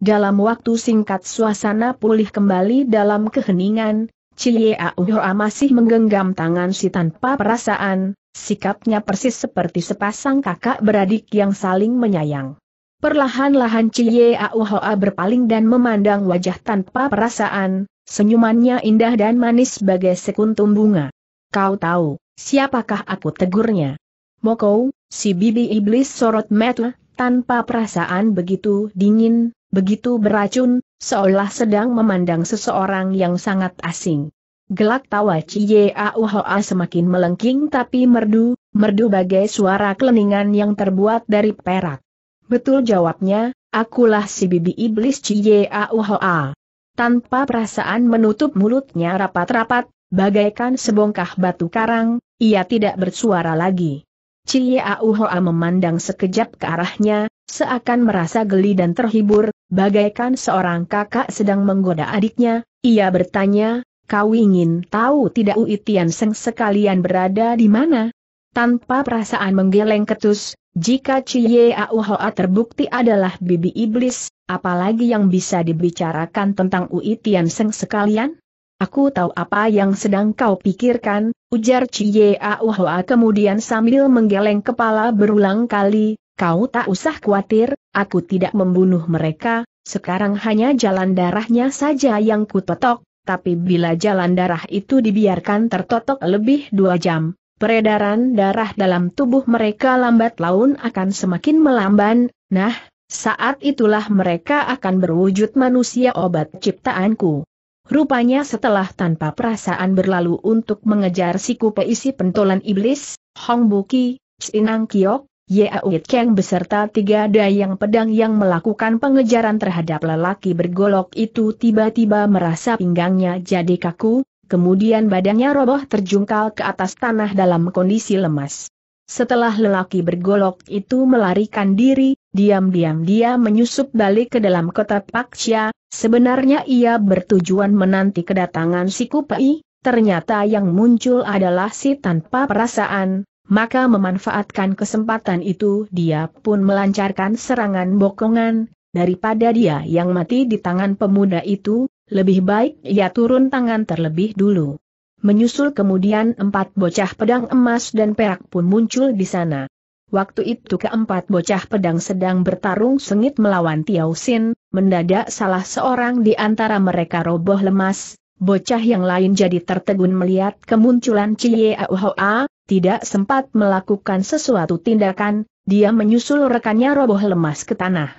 Speaker 1: Dalam waktu singkat suasana pulih kembali dalam keheningan, Cie Auhoa masih menggenggam tangan si tanpa perasaan, sikapnya persis seperti sepasang kakak beradik yang saling menyayang. Perlahan-lahan Cie Auhoa berpaling dan memandang wajah tanpa perasaan, senyumannya indah dan manis bagai sekuntum bunga. Kau tahu, siapakah aku tegurnya? Moko, si bibi iblis sorot mata, tanpa perasaan begitu dingin, Begitu beracun, seolah sedang memandang seseorang yang sangat asing. Gelak tawa Cie Auhoa semakin melengking tapi merdu, merdu bagai suara keleningan yang terbuat dari perak. Betul jawabnya, akulah si bibi iblis Cie Auhoa. Tanpa perasaan menutup mulutnya rapat-rapat, bagaikan sebongkah batu karang, ia tidak bersuara lagi. Cie Auhoa memandang sekejap ke arahnya, seakan merasa geli dan terhibur, bagaikan seorang kakak sedang menggoda adiknya, ia bertanya, kau ingin tahu tidak Uitian Seng sekalian berada di mana? Tanpa perasaan menggeleng ketus, jika Cie Auhoa terbukti adalah bibi iblis, apalagi yang bisa dibicarakan tentang Uitian Seng sekalian? Aku tahu apa yang sedang kau pikirkan, ujar Cie Auhoa kemudian sambil menggeleng kepala berulang kali, Kau tak usah khawatir, aku tidak membunuh mereka, sekarang hanya jalan darahnya saja yang kutotok, tapi bila jalan darah itu dibiarkan tertotok lebih dua jam, peredaran darah dalam tubuh mereka lambat laun akan semakin melamban, nah, saat itulah mereka akan berwujud manusia obat ciptaanku. Rupanya setelah tanpa perasaan berlalu untuk mengejar siku peisi pentolan iblis, Hong Buki, Sinang Kiok, Yao Kang beserta tiga dayang pedang yang melakukan pengejaran terhadap lelaki bergolok itu tiba-tiba merasa pinggangnya jadi kaku, kemudian badannya roboh terjungkal ke atas tanah dalam kondisi lemas. Setelah lelaki bergolok itu melarikan diri, diam-diam dia menyusup balik ke dalam kota Paksha, sebenarnya ia bertujuan menanti kedatangan si Kupai, ternyata yang muncul adalah si tanpa perasaan, maka memanfaatkan kesempatan itu dia pun melancarkan serangan bokongan, daripada dia yang mati di tangan pemuda itu, lebih baik ia turun tangan terlebih dulu. Menyusul kemudian empat bocah pedang emas dan perak pun muncul di sana. Waktu itu keempat bocah pedang sedang bertarung sengit melawan Tiausin, mendadak salah seorang di antara mereka roboh lemas, Bocah yang lain jadi tertegun melihat kemunculan Cie Auhoa, tidak sempat melakukan sesuatu tindakan, dia menyusul rekannya roboh lemas ke tanah.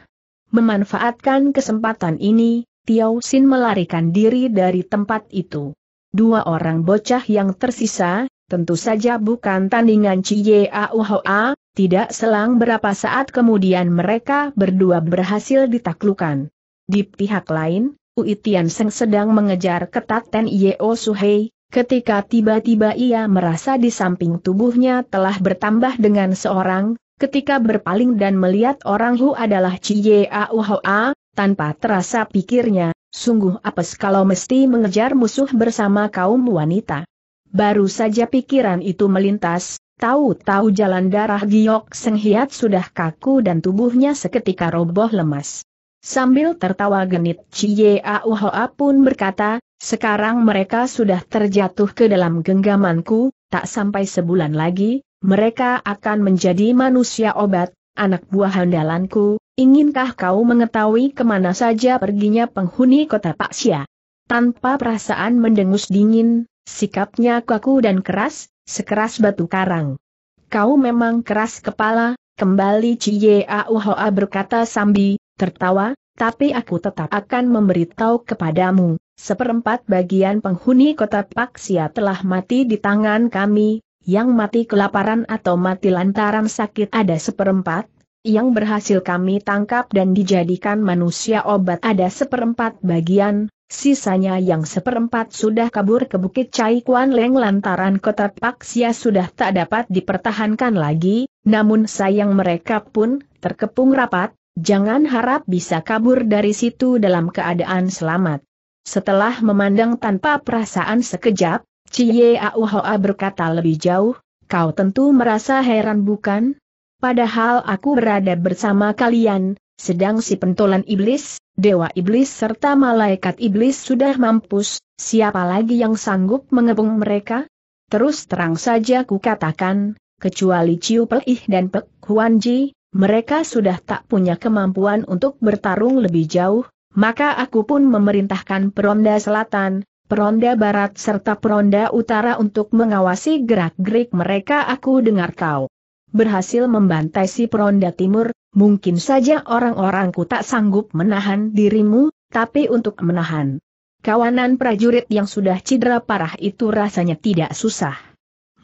Speaker 1: Memanfaatkan kesempatan ini, Tiao Sin melarikan diri dari tempat itu. Dua orang bocah yang tersisa, tentu saja bukan tandingan Cie Auhoa, tidak selang berapa saat kemudian mereka berdua berhasil ditaklukan. Di pihak lain, Ui Tian Seng sedang mengejar ketat Ten Yeo Suhei, ketika tiba-tiba ia merasa di samping tubuhnya telah bertambah dengan seorang, ketika berpaling dan melihat orang Hu adalah Cie Auhoa, tanpa terasa pikirnya, sungguh apes kalau mesti mengejar musuh bersama kaum wanita. Baru saja pikiran itu melintas, tahu-tahu jalan darah Giok Seng Hiat sudah kaku dan tubuhnya seketika roboh lemas. Sambil tertawa genit Cie Auhoa pun berkata, sekarang mereka sudah terjatuh ke dalam genggamanku, tak sampai sebulan lagi, mereka akan menjadi manusia obat, anak buah handalanku, inginkah kau mengetahui kemana saja perginya penghuni kota Pak Sia? Tanpa perasaan mendengus dingin, sikapnya kaku dan keras, sekeras batu karang. Kau memang keras kepala, kembali Cie Auhoa berkata sambil tertawa, tapi aku tetap akan memberitahu kepadamu, seperempat bagian penghuni kota Paksia telah mati di tangan kami, yang mati kelaparan atau mati lantaran sakit ada seperempat, yang berhasil kami tangkap dan dijadikan manusia obat ada seperempat bagian, sisanya yang seperempat sudah kabur ke Bukit Cai Kuan Leng lantaran kota Paksia sudah tak dapat dipertahankan lagi, namun sayang mereka pun terkepung rapat, Jangan harap bisa kabur dari situ dalam keadaan selamat. Setelah memandang tanpa perasaan sekejap, Cie Auhoa berkata lebih jauh, kau tentu merasa heran bukan? Padahal aku berada bersama kalian, sedang si pentolan iblis, dewa iblis serta malaikat iblis sudah mampus, siapa lagi yang sanggup mengepung mereka? Terus terang saja kukatakan, kecuali Ciu Pelih dan Pek Huan Ji, mereka sudah tak punya kemampuan untuk bertarung lebih jauh, maka aku pun memerintahkan peronda selatan, peronda barat serta peronda utara untuk mengawasi gerak-gerik mereka aku dengar kau. Berhasil membantai si peronda timur, mungkin saja orang-orangku tak sanggup menahan dirimu, tapi untuk menahan kawanan prajurit yang sudah cedera parah itu rasanya tidak susah.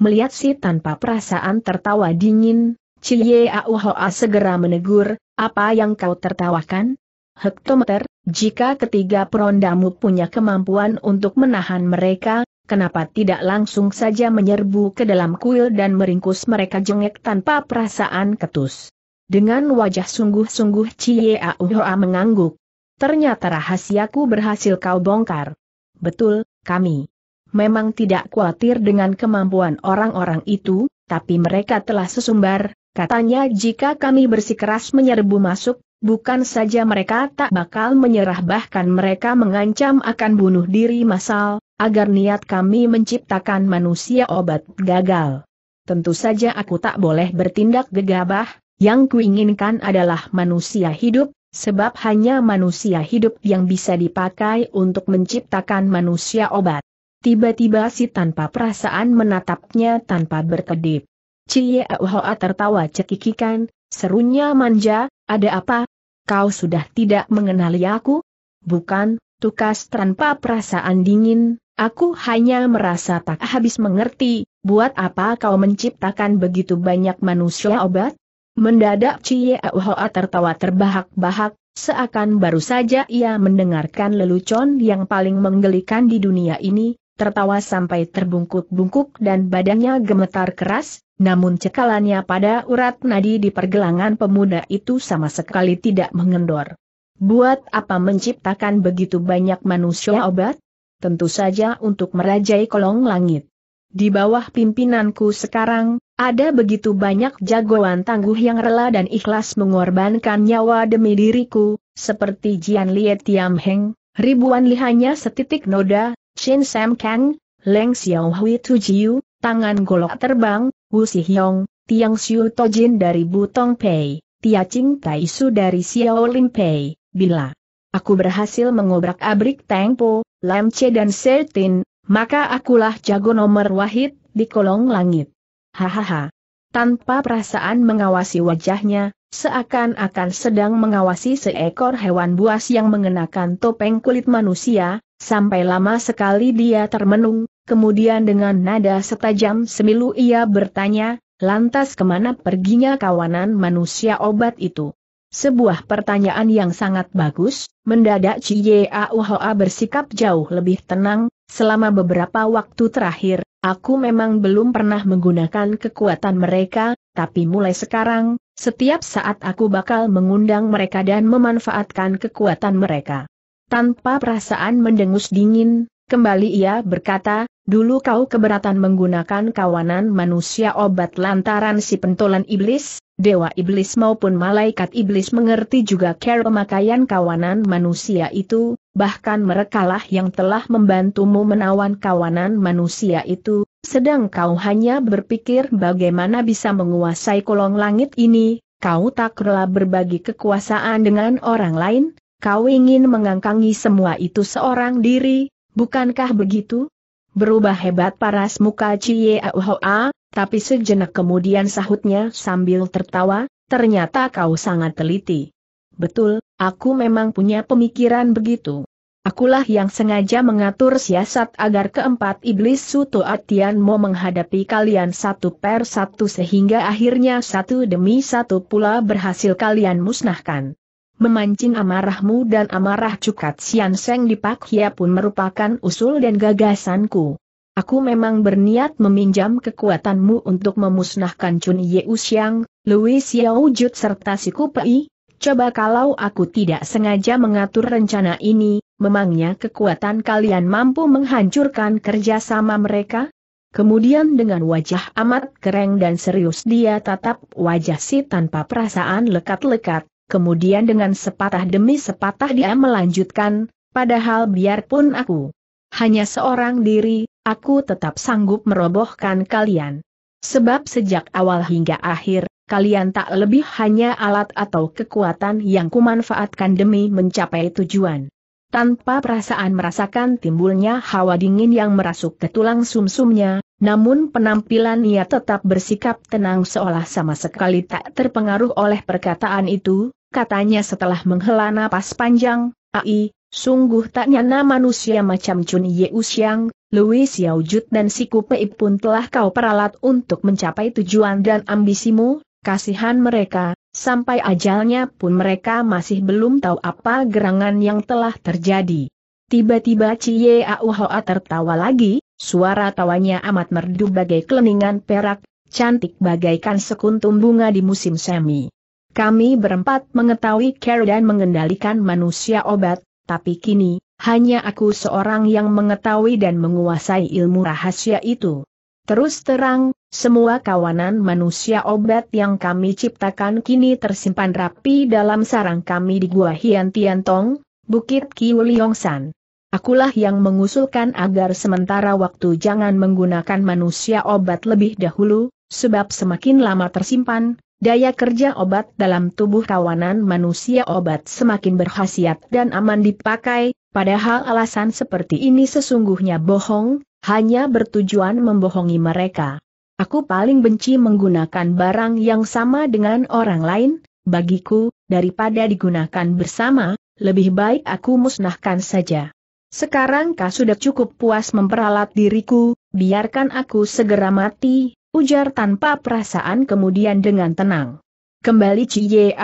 Speaker 1: Melihat si tanpa perasaan tertawa dingin, Cie Auhoa segera menegur, apa yang kau tertawakan? Hektometer, jika ketiga perondamu punya kemampuan untuk menahan mereka, kenapa tidak langsung saja menyerbu ke dalam kuil dan meringkus mereka jengek tanpa perasaan ketus? Dengan wajah sungguh-sungguh Cie Auhoa mengangguk. Ternyata rahasiaku berhasil kau bongkar. Betul, kami memang tidak khawatir dengan kemampuan orang-orang itu, tapi mereka telah sesumbar, Katanya jika kami bersikeras menyerbu masuk, bukan saja mereka tak bakal menyerah bahkan mereka mengancam akan bunuh diri masal agar niat kami menciptakan manusia obat gagal. Tentu saja aku tak boleh bertindak gegabah, yang kuinginkan adalah manusia hidup, sebab hanya manusia hidup yang bisa dipakai untuk menciptakan manusia obat. Tiba-tiba si tanpa perasaan menatapnya tanpa berkedip. Cie Hoa tertawa cekikikan, serunya manja, ada apa? Kau sudah tidak mengenali aku? Bukan, tukas tanpa perasaan dingin, aku hanya merasa tak habis mengerti, buat apa kau menciptakan begitu banyak manusia obat? Mendadak Cie Hoa tertawa terbahak-bahak, seakan baru saja ia mendengarkan lelucon yang paling menggelikan di dunia ini, tertawa sampai terbungkuk-bungkuk dan badannya gemetar keras, namun cekalannya pada urat nadi di pergelangan pemuda itu sama sekali tidak mengendor. Buat apa menciptakan begitu banyak manusia obat? Tentu saja untuk merajai kolong langit. Di bawah pimpinanku sekarang, ada begitu banyak jagoan tangguh yang rela dan ikhlas mengorbankan nyawa demi diriku, seperti Jian Lie Tiam Heng, ribuan lihanya setitik noda, Shin Sam Kang, Leng Xiao Hui Tu Jiu, tangan golok terbang, Wu Sihyong, Tiang Xiu Tojin dari Butong Pei, Tia Ching Tai Su dari Xiao Lim Pei, bila aku berhasil mengobrak-abrik Tang Po, Lam Che dan Sertin, maka akulah jago nomor wahid di kolong langit. Hahaha. Tanpa perasaan mengawasi wajahnya, seakan-akan sedang mengawasi seekor hewan buas yang mengenakan topeng kulit manusia, sampai lama sekali dia termenung, Kemudian dengan nada setajam semilu ia bertanya, lantas kemana perginya kawanan manusia obat itu? Sebuah pertanyaan yang sangat bagus, mendadak Ciyauhoa bersikap jauh lebih tenang, selama beberapa waktu terakhir, aku memang belum pernah menggunakan kekuatan mereka, tapi mulai sekarang, setiap saat aku bakal mengundang mereka dan memanfaatkan kekuatan mereka. Tanpa perasaan mendengus dingin, Kembali ia berkata, dulu kau keberatan menggunakan kawanan manusia obat lantaran si pentolan iblis, dewa iblis maupun malaikat iblis mengerti juga care pemakaian kawanan manusia itu, bahkan merekalah yang telah membantumu menawan kawanan manusia itu, sedang kau hanya berpikir bagaimana bisa menguasai kolong langit ini, kau tak rela berbagi kekuasaan dengan orang lain, kau ingin mengangkangi semua itu seorang diri, Bukankah begitu? Berubah hebat paras muka Cie Auhoa, tapi sejenak kemudian sahutnya sambil tertawa, ternyata kau sangat teliti. Betul, aku memang punya pemikiran begitu. Akulah yang sengaja mengatur siasat agar keempat iblis Suto Atian mau menghadapi kalian satu per satu sehingga akhirnya satu demi satu pula berhasil kalian musnahkan memancing amarahmu dan amarah cukat Sian Seng di Pak Hia pun merupakan usul dan gagasanku. Aku memang berniat meminjam kekuatanmu untuk memusnahkan Chun Yeu Xiang, Louis Yao Jut serta si Kupei. Coba kalau aku tidak sengaja mengatur rencana ini, memangnya kekuatan kalian mampu menghancurkan kerjasama mereka? Kemudian dengan wajah amat kereng dan serius dia tatap wajah si tanpa perasaan lekat-lekat, kemudian dengan sepatah demi sepatah dia melanjutkan, padahal biarpun aku hanya seorang diri, aku tetap sanggup merobohkan kalian. Sebab sejak awal hingga akhir, kalian tak lebih hanya alat atau kekuatan yang kumanfaatkan demi mencapai tujuan. Tanpa perasaan merasakan timbulnya hawa dingin yang merasuk ke tulang sumsumnya, namun penampilan ia tetap bersikap tenang seolah sama sekali tak terpengaruh oleh perkataan itu, katanya setelah menghela napas panjang, ai, sungguh tak nyana manusia macam Chun Ye Usiang, Louis Xiaojut dan Siku Pei pun telah kau peralat untuk mencapai tujuan dan ambisimu, kasihan mereka, sampai ajalnya pun mereka masih belum tahu apa gerangan yang telah terjadi. Tiba-tiba Cie Auhoa tertawa lagi, suara tawanya amat merdu bagai keleningan perak, cantik bagaikan sekuntum bunga di musim semi. Kami berempat mengetahui care dan mengendalikan manusia obat, tapi kini, hanya aku seorang yang mengetahui dan menguasai ilmu rahasia itu. Terus terang, semua kawanan manusia obat yang kami ciptakan kini tersimpan rapi dalam sarang kami di Gua Hian Tong, Bukit San. Akulah yang mengusulkan agar sementara waktu jangan menggunakan manusia obat lebih dahulu, sebab semakin lama tersimpan, Daya kerja obat dalam tubuh kawanan manusia obat semakin berkhasiat dan aman dipakai, padahal alasan seperti ini sesungguhnya bohong, hanya bertujuan membohongi mereka. Aku paling benci menggunakan barang yang sama dengan orang lain, bagiku, daripada digunakan bersama, lebih baik aku musnahkan saja. Sekarang kau sudah cukup puas memperalat diriku, biarkan aku segera mati, ujar tanpa perasaan kemudian dengan tenang. Kembali Cie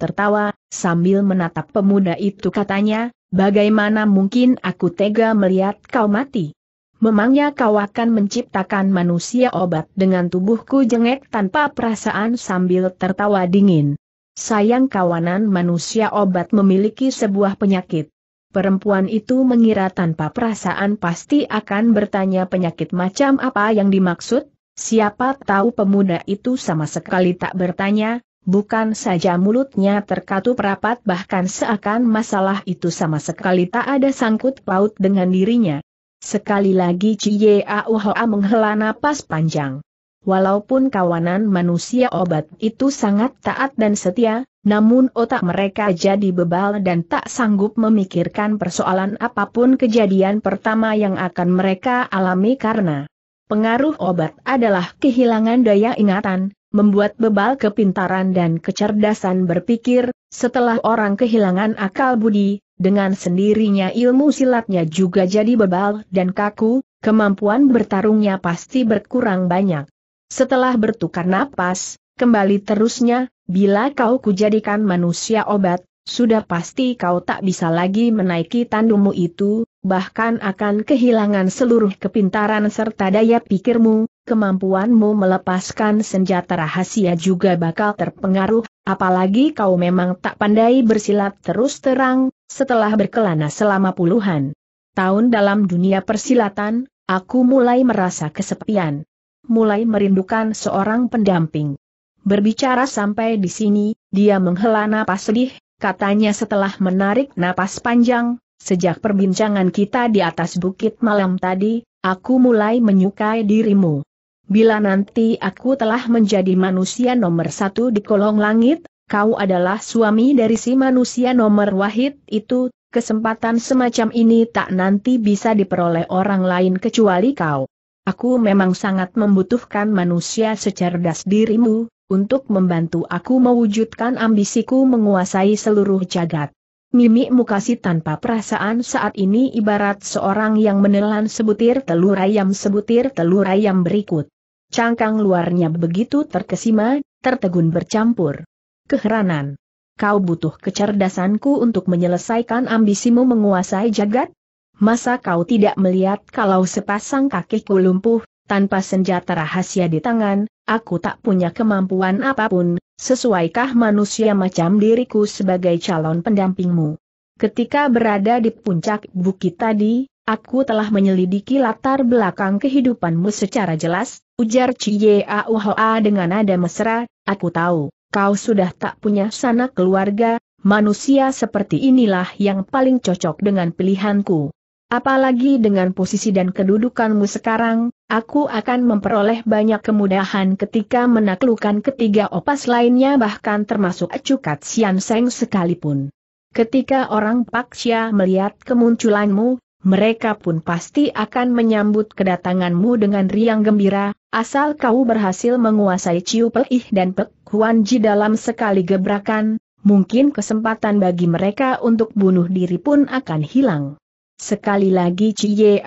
Speaker 1: tertawa, sambil menatap pemuda itu katanya, bagaimana mungkin aku tega melihat kau mati? Memangnya kau akan menciptakan manusia obat dengan tubuhku jengek tanpa perasaan sambil tertawa dingin. Sayang kawanan manusia obat memiliki sebuah penyakit. Perempuan itu mengira tanpa perasaan pasti akan bertanya penyakit macam apa yang dimaksud, Siapa tahu pemuda itu sama sekali tak bertanya, bukan saja mulutnya terkatup rapat bahkan seakan masalah itu sama sekali tak ada sangkut paut dengan dirinya. Sekali lagi Cie Auhoa menghela napas panjang. Walaupun kawanan manusia obat itu sangat taat dan setia, namun otak mereka jadi bebal dan tak sanggup memikirkan persoalan apapun kejadian pertama yang akan mereka alami karena Pengaruh obat adalah kehilangan daya ingatan, membuat bebal kepintaran dan kecerdasan berpikir, setelah orang kehilangan akal budi, dengan sendirinya ilmu silatnya juga jadi bebal dan kaku, kemampuan bertarungnya pasti berkurang banyak. Setelah bertukar napas, kembali terusnya, bila kau kujadikan manusia obat, sudah pasti kau tak bisa lagi menaiki tandumu itu, bahkan akan kehilangan seluruh kepintaran serta daya pikirmu, kemampuanmu melepaskan senjata rahasia juga bakal terpengaruh, apalagi kau memang tak pandai bersilat terus terang, setelah berkelana selama puluhan tahun dalam dunia persilatan, aku mulai merasa kesepian. Mulai merindukan seorang pendamping. Berbicara sampai di sini, dia menghela napas sedih, katanya setelah menarik napas panjang, Sejak perbincangan kita di atas bukit malam tadi, aku mulai menyukai dirimu. Bila nanti aku telah menjadi manusia nomor satu di kolong langit, kau adalah suami dari si manusia nomor wahid itu, kesempatan semacam ini tak nanti bisa diperoleh orang lain kecuali kau. Aku memang sangat membutuhkan manusia secerdas dirimu, untuk membantu aku mewujudkan ambisiku menguasai seluruh jagat. Mimik mukasi tanpa perasaan saat ini ibarat seorang yang menelan sebutir telur ayam sebutir telur ayam berikut. Cangkang luarnya begitu terkesima, tertegun bercampur. Keheranan. Kau butuh kecerdasanku untuk menyelesaikan ambisimu menguasai jagat? Masa kau tidak melihat kalau sepasang kakiku lumpuh, tanpa senjata rahasia di tangan, aku tak punya kemampuan apapun, Sesuaikah manusia macam diriku sebagai calon pendampingmu? Ketika berada di puncak bukit tadi, aku telah menyelidiki latar belakang kehidupanmu secara jelas, ujar Cie Auhoa dengan nada mesra, aku tahu, kau sudah tak punya sanak keluarga, manusia seperti inilah yang paling cocok dengan pilihanku. Apalagi dengan posisi dan kedudukanmu sekarang, aku akan memperoleh banyak kemudahan ketika menaklukkan ketiga opas lainnya bahkan termasuk Cukat Sian Seng sekalipun. Ketika orang Paksya melihat kemunculanmu, mereka pun pasti akan menyambut kedatanganmu dengan riang gembira, asal kau berhasil menguasai Ciu Pelih dan Pek Huan Ji dalam sekali gebrakan, mungkin kesempatan bagi mereka untuk bunuh diri pun akan hilang. Sekali lagi Cie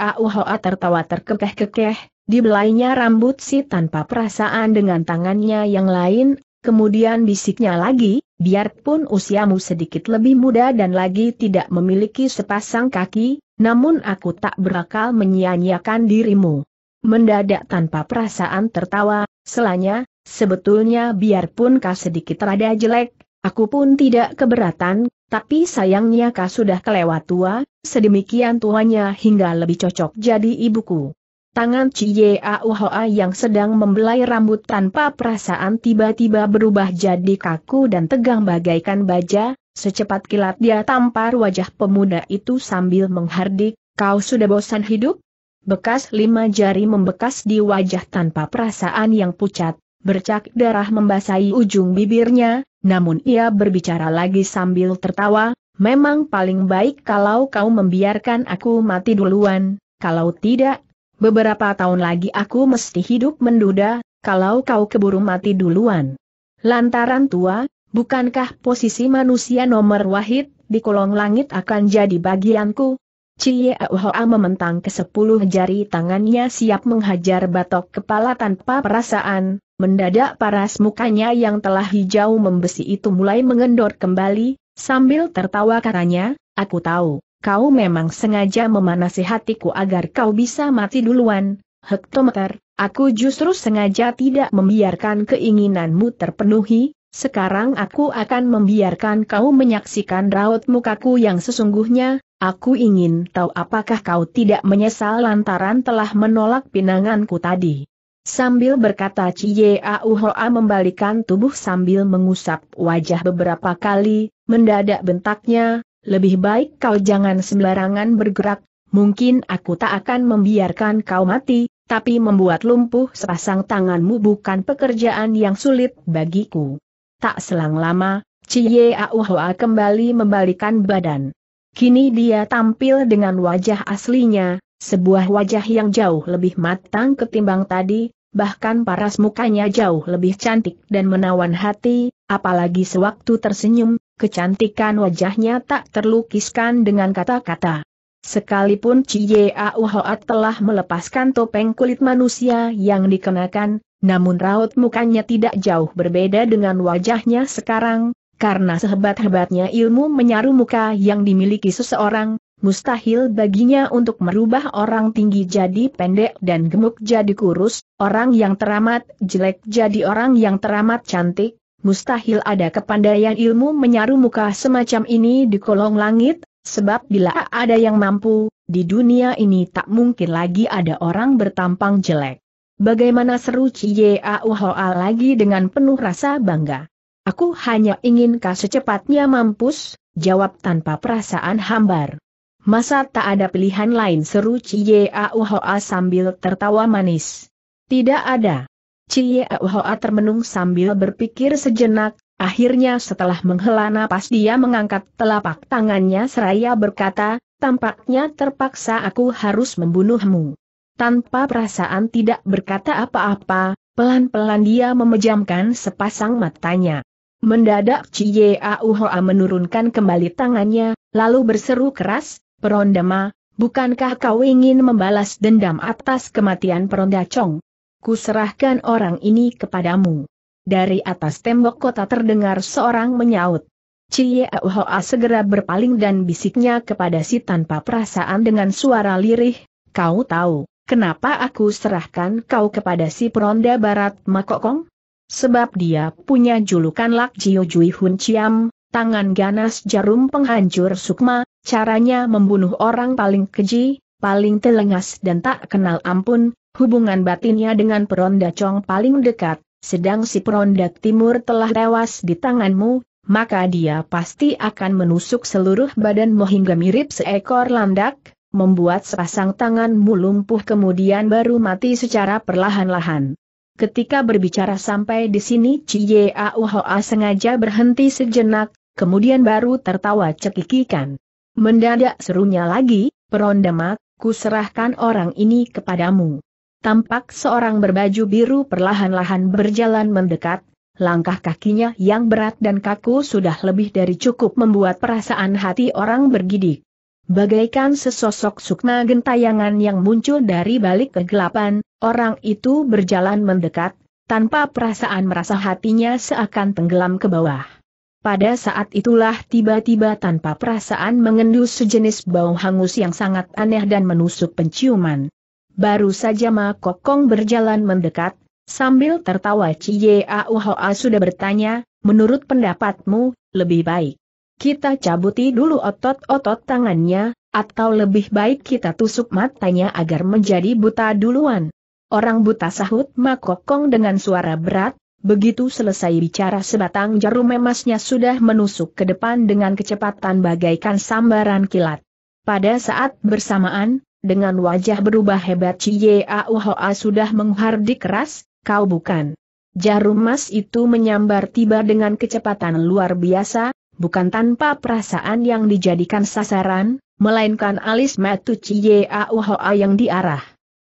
Speaker 1: tertawa terkekeh-kekeh, dibelainya rambut si tanpa perasaan dengan tangannya yang lain, kemudian bisiknya lagi, biarpun usiamu sedikit lebih muda dan lagi tidak memiliki sepasang kaki, namun aku tak berakal menyia-nyiakan dirimu. Mendadak tanpa perasaan tertawa, selanya, sebetulnya biarpun kau sedikit rada jelek, aku pun tidak keberatan tapi sayangnya kau sudah kelewat tua, sedemikian tuanya hingga lebih cocok jadi ibuku. Tangan Cie Auhoa yang sedang membelai rambut tanpa perasaan tiba-tiba berubah jadi kaku dan tegang bagaikan baja, secepat kilat dia tampar wajah pemuda itu sambil menghardik, kau sudah bosan hidup? Bekas lima jari membekas di wajah tanpa perasaan yang pucat, bercak darah membasahi ujung bibirnya, namun ia berbicara lagi sambil tertawa, memang paling baik kalau kau membiarkan aku mati duluan, kalau tidak, beberapa tahun lagi aku mesti hidup menduda, kalau kau keburu mati duluan. Lantaran tua, bukankah posisi manusia nomor wahid di kolong langit akan jadi bagianku, Cie Hoa mementang ke sepuluh jari tangannya siap menghajar batok kepala tanpa perasaan, mendadak paras mukanya yang telah hijau membesi itu mulai mengendor kembali, sambil tertawa katanya, aku tahu, kau memang sengaja memanasi hatiku agar kau bisa mati duluan, hektometer, aku justru sengaja tidak membiarkan keinginanmu terpenuhi, sekarang aku akan membiarkan kau menyaksikan raut mukaku yang sesungguhnya, aku ingin tahu apakah kau tidak menyesal lantaran telah menolak pinanganku tadi. Sambil berkata Cie Auhoa membalikan tubuh sambil mengusap wajah beberapa kali, mendadak bentaknya, lebih baik kau jangan sembarangan bergerak, mungkin aku tak akan membiarkan kau mati, tapi membuat lumpuh sepasang tanganmu bukan pekerjaan yang sulit bagiku. Tak selang lama, Cie Auhua kembali membalikan badan. Kini dia tampil dengan wajah aslinya, sebuah wajah yang jauh lebih matang ketimbang tadi, bahkan paras mukanya jauh lebih cantik dan menawan hati, apalagi sewaktu tersenyum, kecantikan wajahnya tak terlukiskan dengan kata-kata. Sekalipun Cie Auhoat telah melepaskan topeng kulit manusia yang dikenakan, namun raut mukanya tidak jauh berbeda dengan wajahnya sekarang, karena sehebat-hebatnya ilmu menyaru muka yang dimiliki seseorang, mustahil baginya untuk merubah orang tinggi jadi pendek dan gemuk jadi kurus, orang yang teramat jelek jadi orang yang teramat cantik, mustahil ada kepandaian ilmu menyaru muka semacam ini di kolong langit, sebab bila ada yang mampu, di dunia ini tak mungkin lagi ada orang bertampang jelek. Bagaimana seru Cie Auhoa lagi dengan penuh rasa bangga. Aku hanya ingin kau secepatnya mampus, jawab tanpa perasaan hambar. Masa tak ada pilihan lain seru Cie Auhoa sambil tertawa manis. Tidak ada. Cie Auhoa termenung sambil berpikir sejenak, akhirnya setelah menghela napas dia mengangkat telapak tangannya seraya berkata, tampaknya terpaksa aku harus membunuhmu tanpa perasaan tidak berkata apa-apa, pelan-pelan dia memejamkan sepasang matanya. Mendadak Cie Auhoa menurunkan kembali tangannya, lalu berseru keras, Perondama, bukankah kau ingin membalas dendam atas kematian Peronda Chong? Kuserahkan orang ini kepadamu. Dari atas tembok kota terdengar seorang menyaut. Cie Auhoa segera berpaling dan bisiknya kepada si tanpa perasaan dengan suara lirih, kau tahu, kenapa aku serahkan kau kepada si peronda barat Makokong? Sebab dia punya julukan Lak Jio Jui Hun Chiam, tangan ganas jarum penghancur sukma, caranya membunuh orang paling keji, paling telengas dan tak kenal ampun, hubungan batinnya dengan peronda Chong paling dekat, sedang si peronda timur telah tewas di tanganmu, maka dia pasti akan menusuk seluruh badanmu hingga mirip seekor landak, membuat sepasang tanganmu lumpuh kemudian baru mati secara perlahan-lahan. Ketika berbicara sampai di sini Cie Auhoa sengaja berhenti sejenak, kemudian baru tertawa cekikikan. Mendadak serunya lagi, perondemak, serahkan orang ini kepadamu. Tampak seorang berbaju biru perlahan-lahan berjalan mendekat, langkah kakinya yang berat dan kaku sudah lebih dari cukup membuat perasaan hati orang bergidik. Bagaikan sesosok sukma gentayangan yang muncul dari balik kegelapan, orang itu berjalan mendekat, tanpa perasaan merasa hatinya seakan tenggelam ke bawah. Pada saat itulah tiba-tiba tanpa perasaan mengendus sejenis bau hangus yang sangat aneh dan menusuk penciuman. Baru saja Ma Kokong berjalan mendekat, sambil tertawa Cie Auhoa sudah bertanya, menurut pendapatmu, lebih baik kita cabuti dulu otot-otot tangannya, atau lebih baik kita tusuk matanya agar menjadi buta duluan. Orang buta sahut Makokong dengan suara berat, begitu selesai bicara sebatang jarum emasnya sudah menusuk ke depan dengan kecepatan bagaikan sambaran kilat. Pada saat bersamaan, dengan wajah berubah hebat Cieauhoa sudah menghardik keras, kau bukan. Jarum emas itu menyambar tiba dengan kecepatan luar biasa, bukan tanpa perasaan yang dijadikan sasaran, melainkan alis Matu Chiyeauhoa yang diarah.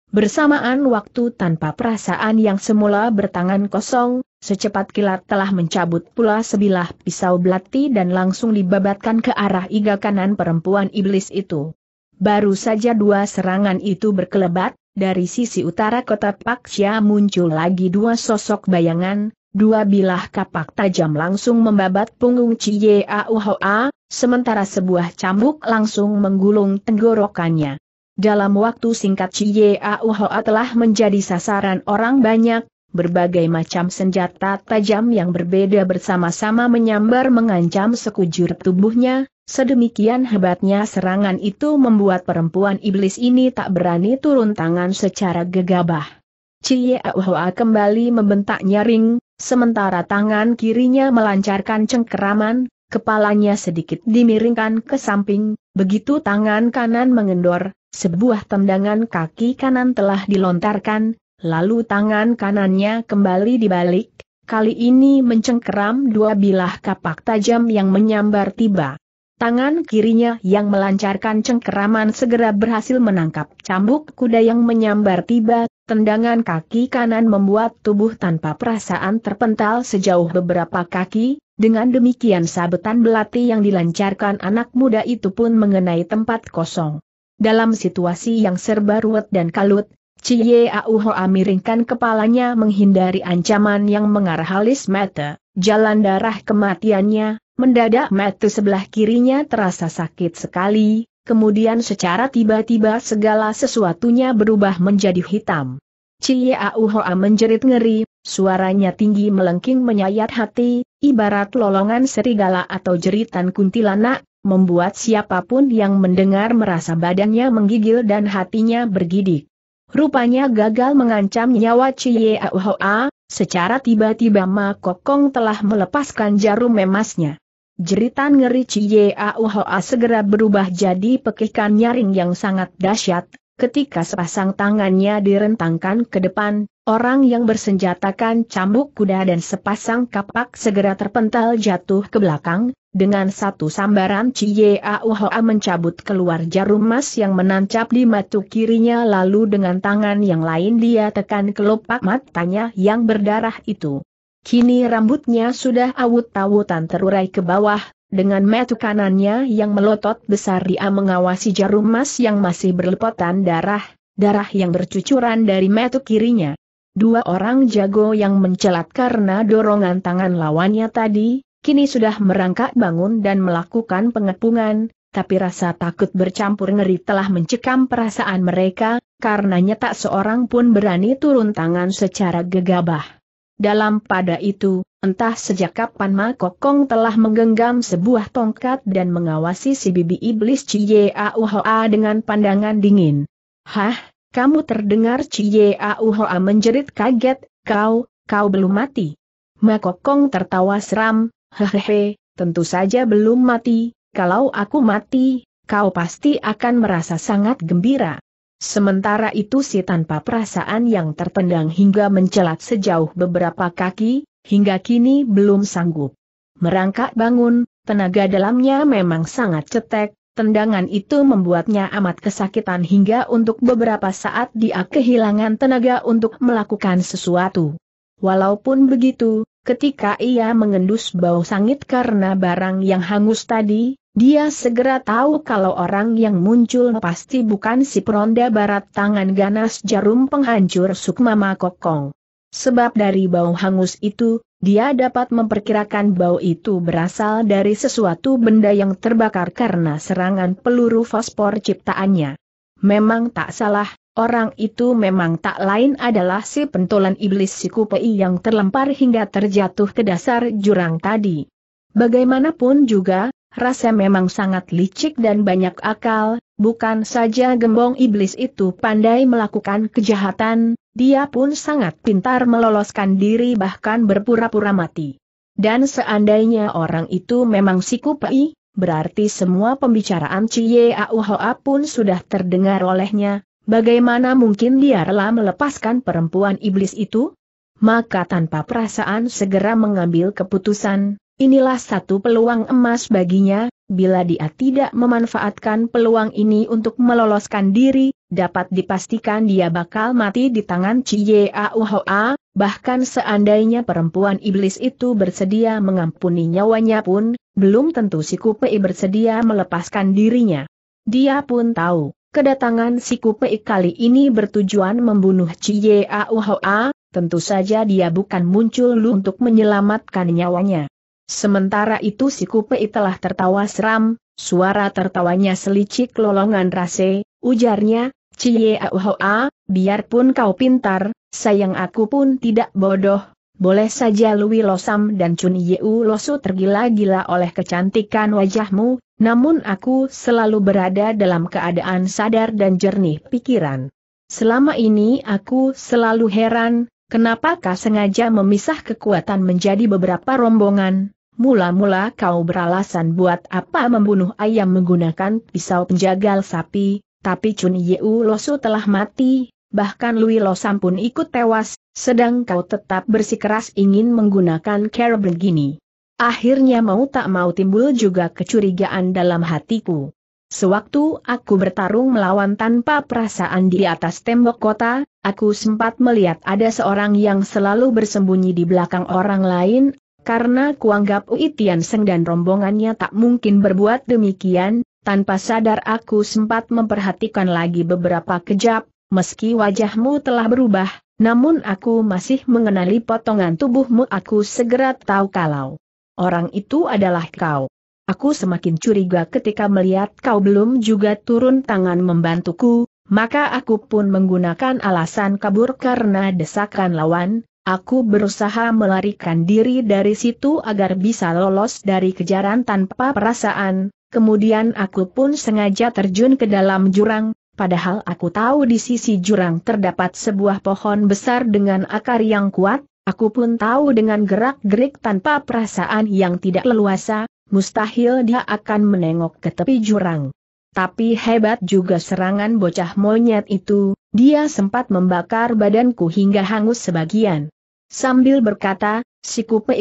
Speaker 1: Bersamaan waktu tanpa perasaan yang semula bertangan kosong, secepat kilat telah mencabut pula sebilah pisau belati dan langsung dibabatkan ke arah iga kanan perempuan iblis itu. Baru saja dua serangan itu berkelebat, dari sisi utara kota Paksia muncul lagi dua sosok bayangan, Dua bilah kapak tajam langsung membabat punggung Cie Auhoa, sementara sebuah cambuk langsung menggulung tenggorokannya. Dalam waktu singkat Cie Auhoa telah menjadi sasaran orang banyak, berbagai macam senjata tajam yang berbeda bersama-sama menyambar mengancam sekujur tubuhnya, sedemikian hebatnya serangan itu membuat perempuan iblis ini tak berani turun tangan secara gegabah. Cie Hua kembali membentak nyaring, sementara tangan kirinya melancarkan cengkeraman, kepalanya sedikit dimiringkan ke samping, begitu tangan kanan mengendor, sebuah tendangan kaki kanan telah dilontarkan, lalu tangan kanannya kembali dibalik, kali ini mencengkeram dua bilah kapak tajam yang menyambar tiba. Tangan kirinya yang melancarkan cengkeraman segera berhasil menangkap cambuk kuda yang menyambar tiba, tendangan kaki kanan membuat tubuh tanpa perasaan terpental sejauh beberapa kaki, dengan demikian sabetan belati yang dilancarkan anak muda itu pun mengenai tempat kosong. Dalam situasi yang serba ruwet dan kalut, Cie Auhoa miringkan kepalanya menghindari ancaman yang mengarah halis mata, jalan darah kematiannya, Mendadak metu sebelah kirinya terasa sakit sekali, kemudian secara tiba-tiba segala sesuatunya berubah menjadi hitam. Cie Auhoa menjerit ngeri, suaranya tinggi melengking menyayat hati, ibarat lolongan serigala atau jeritan kuntilanak, membuat siapapun yang mendengar merasa badannya menggigil dan hatinya bergidik. Rupanya gagal mengancam nyawa Cie Auhoa, secara tiba-tiba Ma Kokong telah melepaskan jarum emasnya. Jeritan ngeri Ciyauhoa segera berubah jadi pekikan nyaring yang sangat dahsyat. Ketika sepasang tangannya direntangkan ke depan, orang yang bersenjatakan cambuk kuda dan sepasang kapak segera terpental jatuh ke belakang, dengan satu sambaran Ciyauhoa mencabut keluar jarum emas yang menancap di matu kirinya lalu dengan tangan yang lain dia tekan kelopak matanya yang berdarah itu. Kini rambutnya sudah awut-awutan terurai ke bawah, dengan metu kanannya yang melotot besar dia mengawasi jarum emas yang masih berlepotan darah, darah yang bercucuran dari metu kirinya. Dua orang jago yang mencelat karena dorongan tangan lawannya tadi, kini sudah merangkak bangun dan melakukan pengepungan, tapi rasa takut bercampur ngeri telah mencekam perasaan mereka, karenanya tak seorang pun berani turun tangan secara gegabah. Dalam pada itu, entah sejak kapan Ma Kokong telah menggenggam sebuah tongkat dan mengawasi si bibi iblis Cie Auhoa dengan pandangan dingin. Hah, kamu terdengar Cie Auhoa menjerit kaget, kau, kau belum mati. Ma Kokong tertawa seram, hehehe, tentu saja belum mati, kalau aku mati, kau pasti akan merasa sangat gembira. Sementara itu si tanpa perasaan yang tertendang hingga mencelat sejauh beberapa kaki, hingga kini belum sanggup. Merangkak bangun, tenaga dalamnya memang sangat cetek, tendangan itu membuatnya amat kesakitan hingga untuk beberapa saat dia kehilangan tenaga untuk melakukan sesuatu. Walaupun begitu, ketika ia mengendus bau sangit karena barang yang hangus tadi, dia segera tahu kalau orang yang muncul pasti bukan si peronda barat tangan ganas jarum penghancur Sukma Makokong. Sebab dari bau hangus itu, dia dapat memperkirakan bau itu berasal dari sesuatu benda yang terbakar karena serangan peluru fosfor ciptaannya. Memang tak salah, orang itu memang tak lain adalah si pentolan iblis si kupei yang terlempar hingga terjatuh ke dasar jurang tadi. Bagaimanapun juga, rasa memang sangat licik dan banyak akal, bukan saja gembong iblis itu pandai melakukan kejahatan, dia pun sangat pintar meloloskan diri bahkan berpura-pura mati. Dan seandainya orang itu memang si Kupai, berarti semua pembicaraan Cie Auhoa pun sudah terdengar olehnya, bagaimana mungkin dia rela melepaskan perempuan iblis itu? Maka tanpa perasaan segera mengambil keputusan, Inilah satu peluang emas baginya, bila dia tidak memanfaatkan peluang ini untuk meloloskan diri, dapat dipastikan dia bakal mati di tangan Chiyeauhoa, bahkan seandainya perempuan iblis itu bersedia mengampuni nyawanya pun, belum tentu si Kupei bersedia melepaskan dirinya. Dia pun tahu, kedatangan si Kupei kali ini bertujuan membunuh Chiyeauhoa, tentu saja dia bukan muncul untuk menyelamatkan nyawanya. Sementara itu si Kupei telah tertawa seram, suara tertawanya selicik lolongan rase, ujarnya, Cie Auhoa, biarpun kau pintar, sayang aku pun tidak bodoh, boleh saja Lui Losam dan Chun Yeu Losu tergila-gila oleh kecantikan wajahmu, namun aku selalu berada dalam keadaan sadar dan jernih pikiran. Selama ini aku selalu heran, kenapakah sengaja memisah kekuatan menjadi beberapa rombongan, Mula-mula kau beralasan buat apa membunuh ayam menggunakan pisau penjagal sapi, tapi Chun Yeu Losu telah mati, bahkan Lui Losam pun ikut tewas, sedang kau tetap bersikeras ingin menggunakan cara begini. Akhirnya mau tak mau timbul juga kecurigaan dalam hatiku. Sewaktu aku bertarung melawan tanpa perasaan di atas tembok kota, aku sempat melihat ada seorang yang selalu bersembunyi di belakang orang lain, karena kuanggap Ui Seng dan rombongannya tak mungkin berbuat demikian, tanpa sadar aku sempat memperhatikan lagi beberapa kejap, meski wajahmu telah berubah, namun aku masih mengenali potongan tubuhmu aku segera tahu kalau orang itu adalah kau. Aku semakin curiga ketika melihat kau belum juga turun tangan membantuku, maka aku pun menggunakan alasan kabur karena desakan lawan, Aku berusaha melarikan diri dari situ agar bisa lolos dari kejaran tanpa perasaan, kemudian aku pun sengaja terjun ke dalam jurang, padahal aku tahu di sisi jurang terdapat sebuah pohon besar dengan akar yang kuat, aku pun tahu dengan gerak-gerik tanpa perasaan yang tidak leluasa, mustahil dia akan menengok ke tepi jurang. Tapi hebat juga serangan bocah monyet itu, dia sempat membakar badanku hingga hangus sebagian. Sambil berkata, si siku pei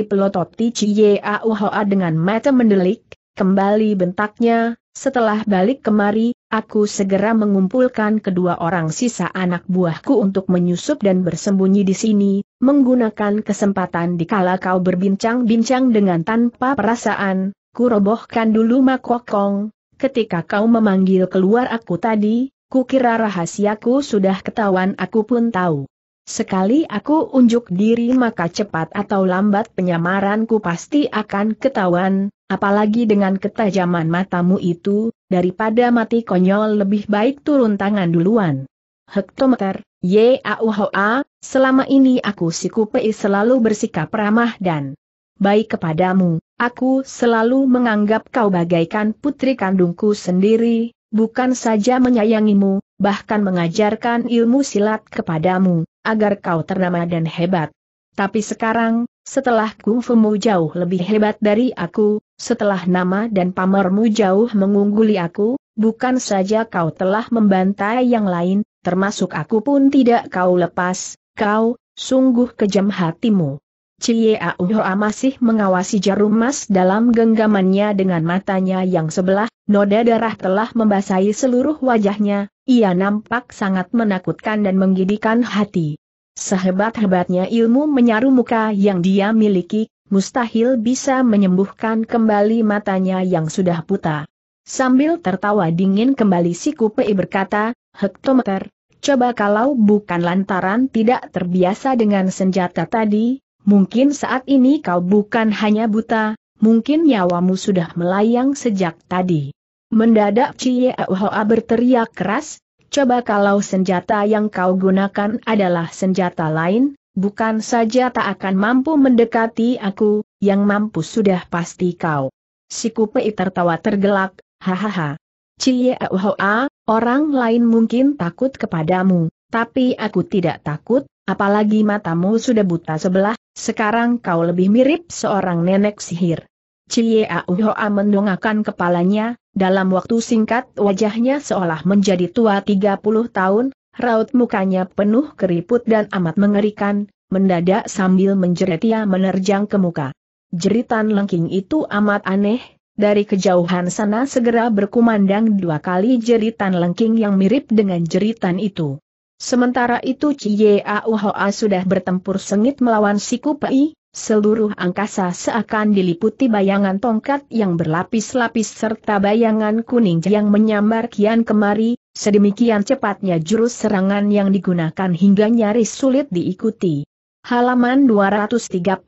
Speaker 1: Tici Yauhoa dengan mata mendelik, kembali bentaknya, setelah balik kemari, aku segera mengumpulkan kedua orang sisa anak buahku untuk menyusup dan bersembunyi di sini, menggunakan kesempatan dikala kau berbincang-bincang dengan tanpa perasaan, kurobohkan dulu makokong, ketika kau memanggil keluar aku tadi, kukira rahasiaku sudah ketahuan aku pun tahu. Sekali aku unjuk diri maka cepat atau lambat penyamaranku pasti akan ketahuan, apalagi dengan ketajaman matamu itu, daripada mati konyol lebih baik turun tangan duluan. Hektometer, YAUHA, selama ini aku si Kupei selalu bersikap ramah dan baik kepadamu, aku selalu menganggap kau bagaikan putri kandungku sendiri, bukan saja menyayangimu, bahkan mengajarkan ilmu silat kepadamu, agar kau ternama dan hebat. Tapi sekarang, setelah kungfumu jauh lebih hebat dari aku, setelah nama dan pamermu jauh mengungguli aku, bukan saja kau telah membantai yang lain, termasuk aku pun tidak kau lepas, kau, sungguh kejam hatimu. Cie Auhoa masih mengawasi jarum emas dalam genggamannya dengan matanya yang sebelah, Noda darah telah membasahi seluruh wajahnya, ia nampak sangat menakutkan dan menggigitkan hati. Sehebat-hebatnya ilmu menyaru muka yang dia miliki, mustahil bisa menyembuhkan kembali matanya yang sudah buta. Sambil tertawa dingin kembali si Kupei berkata, Hektometer, coba kalau bukan lantaran tidak terbiasa dengan senjata tadi, mungkin saat ini kau bukan hanya buta, mungkin nyawamu sudah melayang sejak tadi. Mendadak Cie Auhoa berteriak keras, coba kalau senjata yang kau gunakan adalah senjata lain, bukan saja tak akan mampu mendekati aku, yang mampu sudah pasti kau. Si Kupei tertawa tergelak, hahaha. Cie Auhoa, orang lain mungkin takut kepadamu, tapi aku tidak takut, apalagi matamu sudah buta sebelah, sekarang kau lebih mirip seorang nenek sihir. Cie Ahoa mendongakkan kepalanya, dalam waktu singkat wajahnya seolah menjadi tua 30 tahun, raut mukanya penuh keriput dan amat mengerikan, mendadak sambil menjerit ia menerjang ke muka. Jeritan lengking itu amat aneh, dari kejauhan sana segera berkumandang dua kali jeritan lengking yang mirip dengan jeritan itu. Sementara itu Cie Auhoa sudah bertempur sengit melawan Siku Pei, Seluruh angkasa seakan diliputi bayangan tongkat yang berlapis-lapis serta bayangan kuning yang menyambar kian kemari, sedemikian cepatnya jurus serangan yang digunakan hingga nyaris sulit diikuti. Halaman 233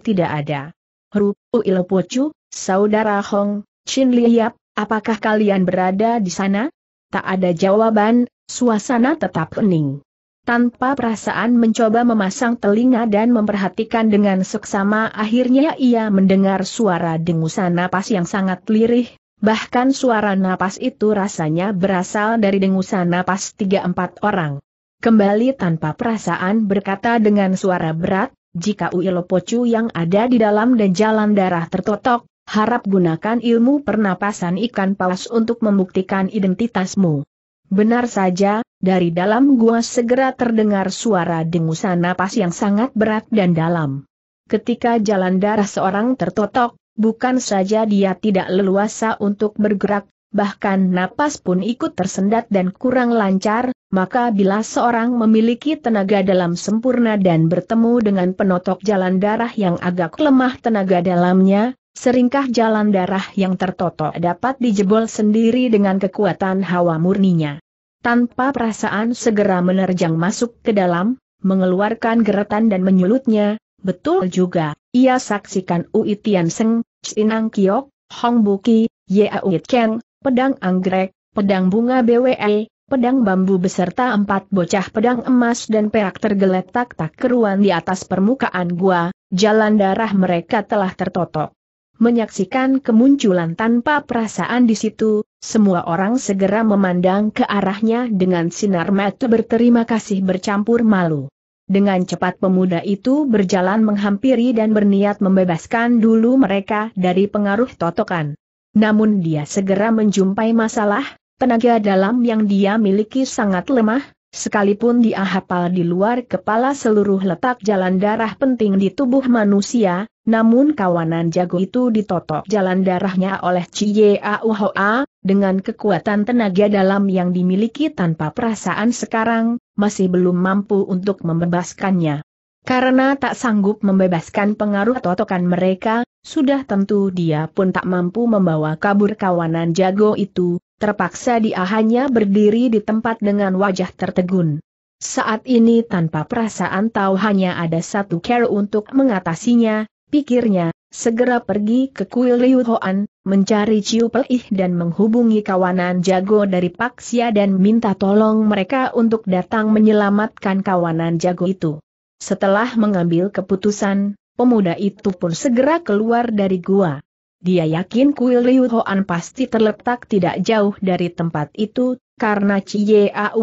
Speaker 1: tidak ada. Hru, Ilpocu, Saudara Hong, Chin Liap, apakah kalian berada di sana? Tak ada jawaban, suasana tetap hening. Tanpa perasaan mencoba memasang telinga dan memperhatikan dengan seksama akhirnya ia mendengar suara dengusan napas yang sangat lirih, bahkan suara napas itu rasanya berasal dari dengusan napas tiga empat orang. Kembali tanpa perasaan berkata dengan suara berat, jika uilopocu yang ada di dalam dan jalan darah tertotok, harap gunakan ilmu pernapasan ikan paus untuk membuktikan identitasmu. Benar saja, dari dalam gua segera terdengar suara dengusan napas yang sangat berat dan dalam. Ketika jalan darah seorang tertotok, bukan saja dia tidak leluasa untuk bergerak, bahkan napas pun ikut tersendat dan kurang lancar, maka bila seorang memiliki tenaga dalam sempurna dan bertemu dengan penotok jalan darah yang agak lemah tenaga dalamnya, Seringkah jalan darah yang tertoto dapat dijebol sendiri dengan kekuatan hawa murninya? Tanpa perasaan segera menerjang masuk ke dalam, mengeluarkan geretan dan menyulutnya, betul juga, ia saksikan Ui Tian Seng, Chinang Kiok, Hong Buki, Yeaui Keng, pedang anggrek, pedang bunga BWE, pedang bambu beserta empat bocah pedang emas dan perak tergeletak tak keruan di atas permukaan gua, jalan darah mereka telah tertotok. Menyaksikan kemunculan tanpa perasaan di situ, semua orang segera memandang ke arahnya dengan sinar mata berterima kasih bercampur malu. Dengan cepat pemuda itu berjalan menghampiri dan berniat membebaskan dulu mereka dari pengaruh totokan. Namun dia segera menjumpai masalah, tenaga dalam yang dia miliki sangat lemah, Sekalipun dia hafal di luar kepala seluruh letak jalan darah penting di tubuh manusia, namun kawanan jago itu ditotok jalan darahnya oleh Auhoa, dengan kekuatan tenaga dalam yang dimiliki tanpa perasaan sekarang, masih belum mampu untuk membebaskannya. Karena tak sanggup membebaskan pengaruh totokan mereka, sudah tentu dia pun tak mampu membawa kabur kawanan jago itu, Terpaksa dia hanya berdiri di tempat dengan wajah tertegun. Saat ini tanpa perasaan tahu hanya ada satu cara untuk mengatasinya, pikirnya, segera pergi ke kuil Liu Hoan, mencari Ciu Pelih dan menghubungi kawanan jago dari Pak Xia dan minta tolong mereka untuk datang menyelamatkan kawanan jago itu. Setelah mengambil keputusan, pemuda itu pun segera keluar dari gua. Dia yakin kuil Liu Hoan pasti terletak tidak jauh dari tempat itu, karena Cie Au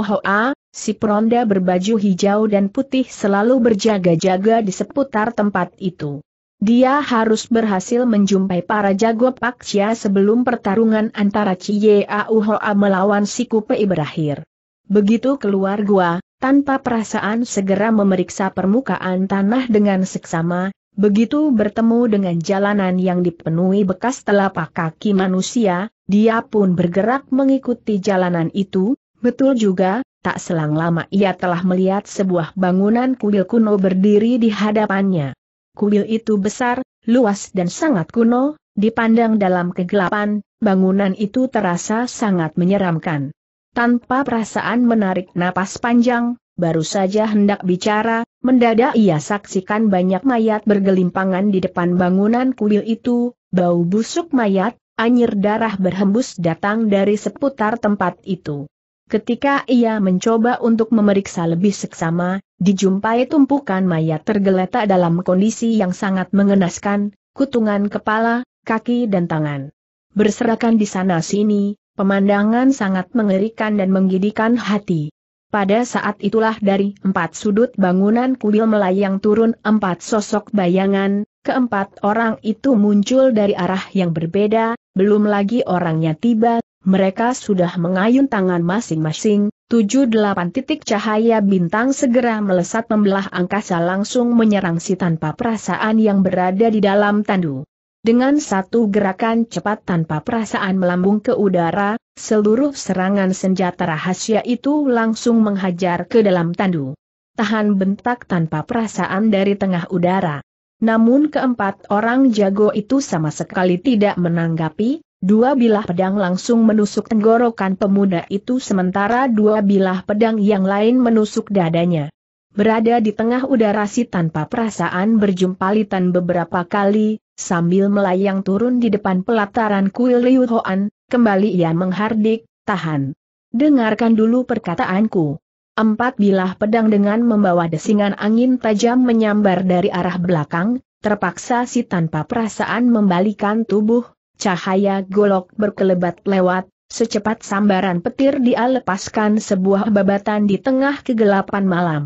Speaker 1: si peronda berbaju hijau dan putih selalu berjaga-jaga di seputar tempat itu. Dia harus berhasil menjumpai para jago Chia sebelum pertarungan antara Cie Auhoa melawan Si Kupai berakhir. Begitu keluar gua, tanpa perasaan segera memeriksa permukaan tanah dengan seksama, Begitu bertemu dengan jalanan yang dipenuhi bekas telapak kaki manusia, dia pun bergerak mengikuti jalanan itu, betul juga, tak selang lama ia telah melihat sebuah bangunan kuil kuno berdiri di hadapannya. Kuil itu besar, luas dan sangat kuno, dipandang dalam kegelapan, bangunan itu terasa sangat menyeramkan. Tanpa perasaan menarik napas panjang, baru saja hendak bicara, mendadak ia saksikan banyak mayat bergelimpangan di depan bangunan kuil itu, bau busuk mayat, anyir darah berhembus datang dari seputar tempat itu. Ketika ia mencoba untuk memeriksa lebih seksama, dijumpai tumpukan mayat tergeletak dalam kondisi yang sangat mengenaskan, kutungan kepala, kaki dan tangan. Berserakan di sana-sini, pemandangan sangat mengerikan dan menggidikan hati. Pada saat itulah dari empat sudut bangunan kuil melayang turun empat sosok bayangan, keempat orang itu muncul dari arah yang berbeda, belum lagi orangnya tiba, mereka sudah mengayun tangan masing-masing, tujuh delapan titik cahaya bintang segera melesat membelah angkasa langsung menyerang si tanpa perasaan yang berada di dalam tandu. Dengan satu gerakan cepat tanpa perasaan melambung ke udara, seluruh serangan senjata rahasia itu langsung menghajar ke dalam tandu. Tahan bentak tanpa perasaan dari tengah udara. Namun keempat orang jago itu sama sekali tidak menanggapi, dua bilah pedang langsung menusuk tenggorokan pemuda itu sementara dua bilah pedang yang lain menusuk dadanya berada di tengah udara si tanpa perasaan berjumpa berjumpalitan beberapa kali, sambil melayang turun di depan pelataran kuil Liu Hoan, kembali ia menghardik, tahan. Dengarkan dulu perkataanku. Empat bilah pedang dengan membawa desingan angin tajam menyambar dari arah belakang, terpaksa si tanpa perasaan membalikan tubuh, cahaya golok berkelebat lewat, Secepat sambaran petir dia lepaskan sebuah babatan di tengah kegelapan malam.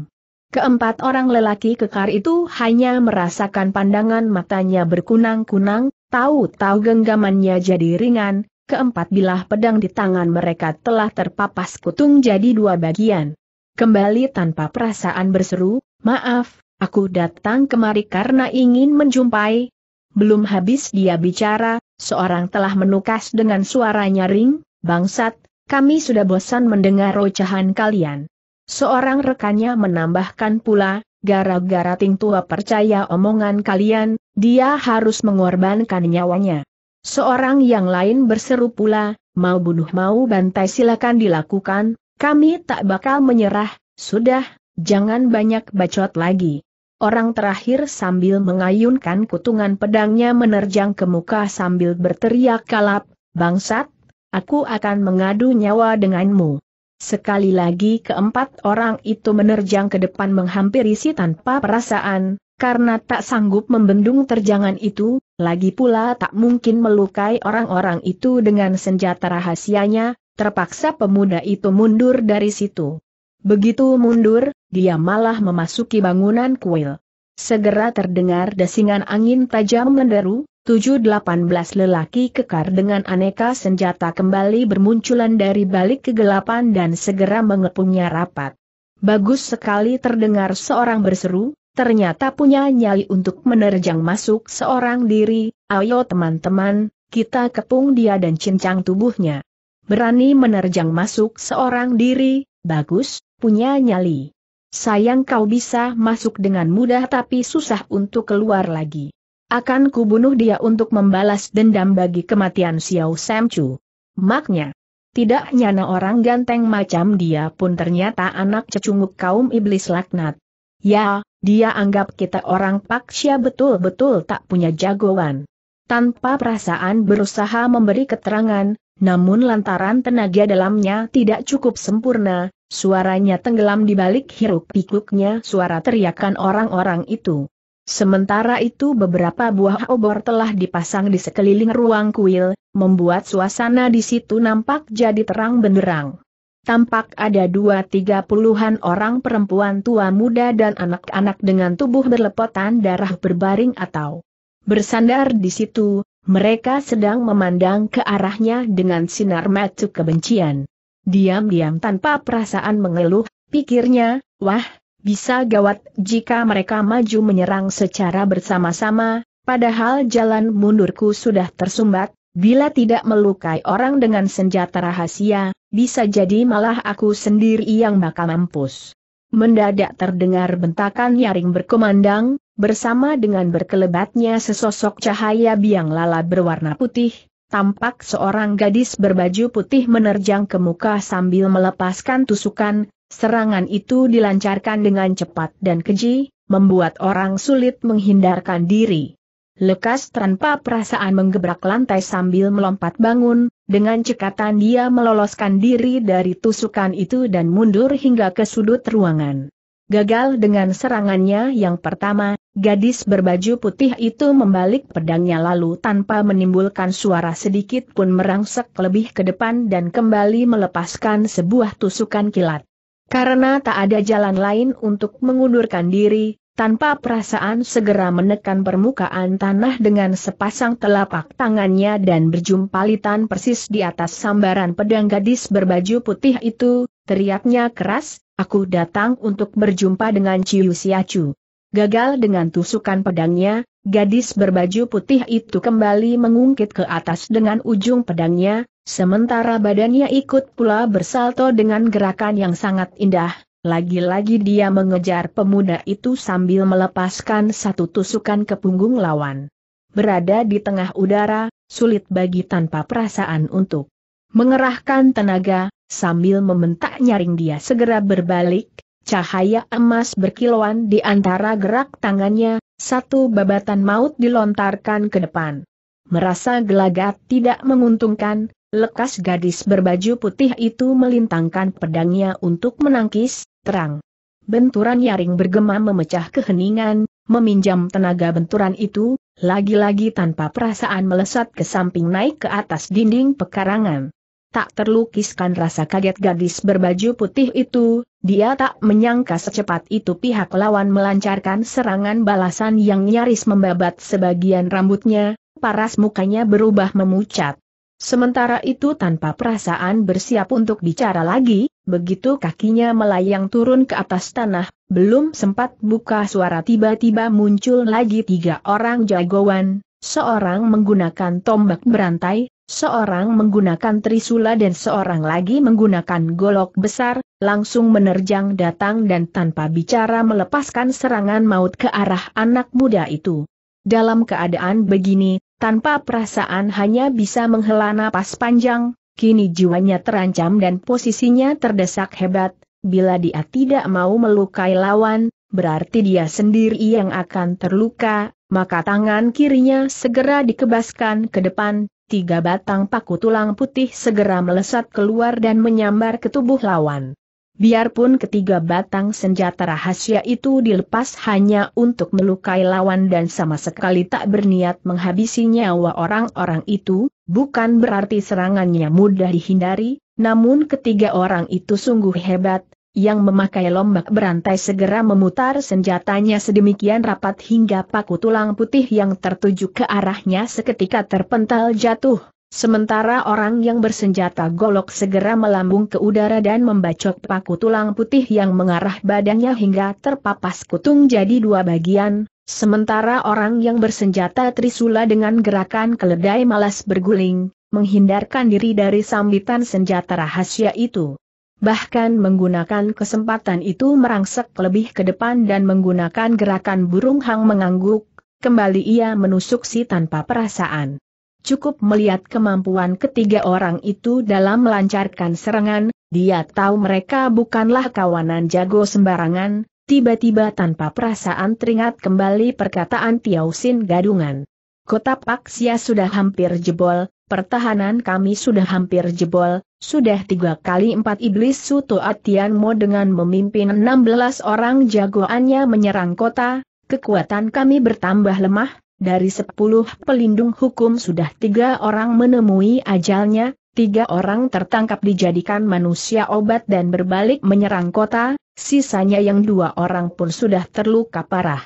Speaker 1: Keempat orang lelaki kekar itu hanya merasakan pandangan matanya berkunang-kunang, tahu-tahu genggamannya jadi ringan, keempat bilah pedang di tangan mereka telah terpapas kutung jadi dua bagian. Kembali tanpa perasaan berseru, maaf, aku datang kemari karena ingin menjumpai. Belum habis dia bicara, seorang telah menukas dengan suara nyaring, bangsat, kami sudah bosan mendengar ocehan kalian. Seorang rekannya menambahkan pula, gara-gara Ting Tua percaya omongan kalian, dia harus mengorbankan nyawanya. Seorang yang lain berseru pula, mau bunuh mau bantai silakan dilakukan, kami tak bakal menyerah, sudah, jangan banyak bacot lagi. Orang terakhir sambil mengayunkan kutungan pedangnya menerjang ke muka sambil berteriak kalap, bangsat, aku akan mengadu nyawa denganmu. Sekali lagi keempat orang itu menerjang ke depan menghampiri si tanpa perasaan, karena tak sanggup membendung terjangan itu, lagi pula tak mungkin melukai orang-orang itu dengan senjata rahasianya, terpaksa pemuda itu mundur dari situ. Begitu mundur, dia malah memasuki bangunan kuil. Segera terdengar desingan angin tajam menderu, 7-18 lelaki kekar dengan aneka senjata kembali bermunculan dari balik kegelapan dan segera mengepungnya rapat. Bagus sekali terdengar seorang berseru, ternyata punya nyali untuk menerjang masuk seorang diri, ayo teman-teman, kita kepung dia dan cincang tubuhnya. Berani menerjang masuk seorang diri, bagus, punya nyali. Sayang kau bisa masuk dengan mudah tapi susah untuk keluar lagi. Akan kubunuh dia untuk membalas dendam bagi kematian Xiao Samchu. Maknya. Tidak nyana orang ganteng macam dia pun ternyata anak cecunguk kaum iblis laknat. Ya, dia anggap kita orang paksia betul-betul tak punya jagoan. Tanpa perasaan berusaha memberi keterangan, namun lantaran tenaga dalamnya tidak cukup sempurna, suaranya tenggelam di balik hiruk pikuknya suara teriakan orang-orang itu. Sementara itu beberapa buah obor telah dipasang di sekeliling ruang kuil, membuat suasana di situ nampak jadi terang benderang. Tampak ada dua tiga puluhan orang perempuan tua muda dan anak-anak dengan tubuh berlepotan darah berbaring atau bersandar di situ, mereka sedang memandang ke arahnya dengan sinar mata kebencian. Diam-diam tanpa perasaan mengeluh, pikirnya, wah, bisa gawat jika mereka maju menyerang secara bersama-sama, padahal jalan mundurku sudah tersumbat, bila tidak melukai orang dengan senjata rahasia, bisa jadi malah aku sendiri yang bakal mampus. Mendadak terdengar bentakan nyaring berkumandang, bersama dengan berkelebatnya sesosok cahaya biang lala berwarna putih, tampak seorang gadis berbaju putih menerjang ke muka sambil melepaskan tusukan, Serangan itu dilancarkan dengan cepat dan keji, membuat orang sulit menghindarkan diri. Lekas tanpa perasaan menggebrak lantai sambil melompat bangun, dengan cekatan dia meloloskan diri dari tusukan itu dan mundur hingga ke sudut ruangan. Gagal dengan serangannya yang pertama, gadis berbaju putih itu membalik pedangnya lalu tanpa menimbulkan suara sedikit pun merangsek lebih ke depan dan kembali melepaskan sebuah tusukan kilat. Karena tak ada jalan lain untuk mengundurkan diri, tanpa perasaan segera menekan permukaan tanah dengan sepasang telapak tangannya dan berjumpalitan persis di atas sambaran pedang gadis berbaju putih itu, teriaknya keras, aku datang untuk berjumpa dengan Ciu Siacu. Gagal dengan tusukan pedangnya, gadis berbaju putih itu kembali mengungkit ke atas dengan ujung pedangnya, Sementara badannya ikut pula bersalto dengan gerakan yang sangat indah, lagi-lagi dia mengejar pemuda itu sambil melepaskan satu tusukan ke punggung lawan. Berada di tengah udara, sulit bagi tanpa perasaan untuk mengerahkan tenaga, sambil membentak nyaring dia segera berbalik, cahaya emas berkilauan di antara gerak tangannya, satu babatan maut dilontarkan ke depan. Merasa gelagat tidak menguntungkan, Lekas gadis berbaju putih itu melintangkan pedangnya untuk menangkis, terang. Benturan yaring bergema memecah keheningan, meminjam tenaga benturan itu, lagi-lagi tanpa perasaan melesat ke samping naik ke atas dinding pekarangan. Tak terlukiskan rasa kaget gadis berbaju putih itu, dia tak menyangka secepat itu pihak lawan melancarkan serangan balasan yang nyaris membabat sebagian rambutnya, paras mukanya berubah memucat. Sementara itu tanpa perasaan bersiap untuk bicara lagi, begitu kakinya melayang turun ke atas tanah, belum sempat buka suara tiba-tiba muncul lagi tiga orang jagoan, seorang menggunakan tombak berantai, seorang menggunakan trisula dan seorang lagi menggunakan golok besar, langsung menerjang datang dan tanpa bicara melepaskan serangan maut ke arah anak muda itu. Dalam keadaan begini, tanpa perasaan hanya bisa menghela napas panjang, kini jiwanya terancam dan posisinya terdesak hebat, bila dia tidak mau melukai lawan, berarti dia sendiri yang akan terluka, maka tangan kirinya segera dikebaskan ke depan, tiga batang paku tulang putih segera melesat keluar dan menyambar ke tubuh lawan. Biarpun ketiga batang senjata rahasia itu dilepas hanya untuk melukai lawan dan sama sekali tak berniat menghabisi nyawa orang-orang itu, bukan berarti serangannya mudah dihindari, namun ketiga orang itu sungguh hebat, yang memakai lombak berantai segera memutar senjatanya sedemikian rapat hingga paku tulang putih yang tertuju ke arahnya seketika terpental jatuh. Sementara orang yang bersenjata golok segera melambung ke udara dan membacok paku tulang putih yang mengarah badannya hingga terpapas kutung jadi dua bagian, sementara orang yang bersenjata trisula dengan gerakan keledai malas berguling, menghindarkan diri dari sambitan senjata rahasia itu. Bahkan menggunakan kesempatan itu merangsek lebih ke depan dan menggunakan gerakan burung hang mengangguk, kembali ia menusuk si tanpa perasaan. Cukup melihat kemampuan ketiga orang itu dalam melancarkan serangan, dia tahu mereka bukanlah kawanan jago sembarangan, tiba-tiba tanpa perasaan teringat kembali perkataan Tiausin Sin Gadungan. Kota Paksia sudah hampir jebol, pertahanan kami sudah hampir jebol, sudah tiga kali empat iblis Suto Atianmo dengan memimpin 16 orang jagoannya menyerang kota, kekuatan kami bertambah lemah, dari sepuluh pelindung hukum sudah tiga orang menemui ajalnya, tiga orang tertangkap dijadikan manusia obat dan berbalik menyerang kota, sisanya yang dua orang pun sudah terluka parah.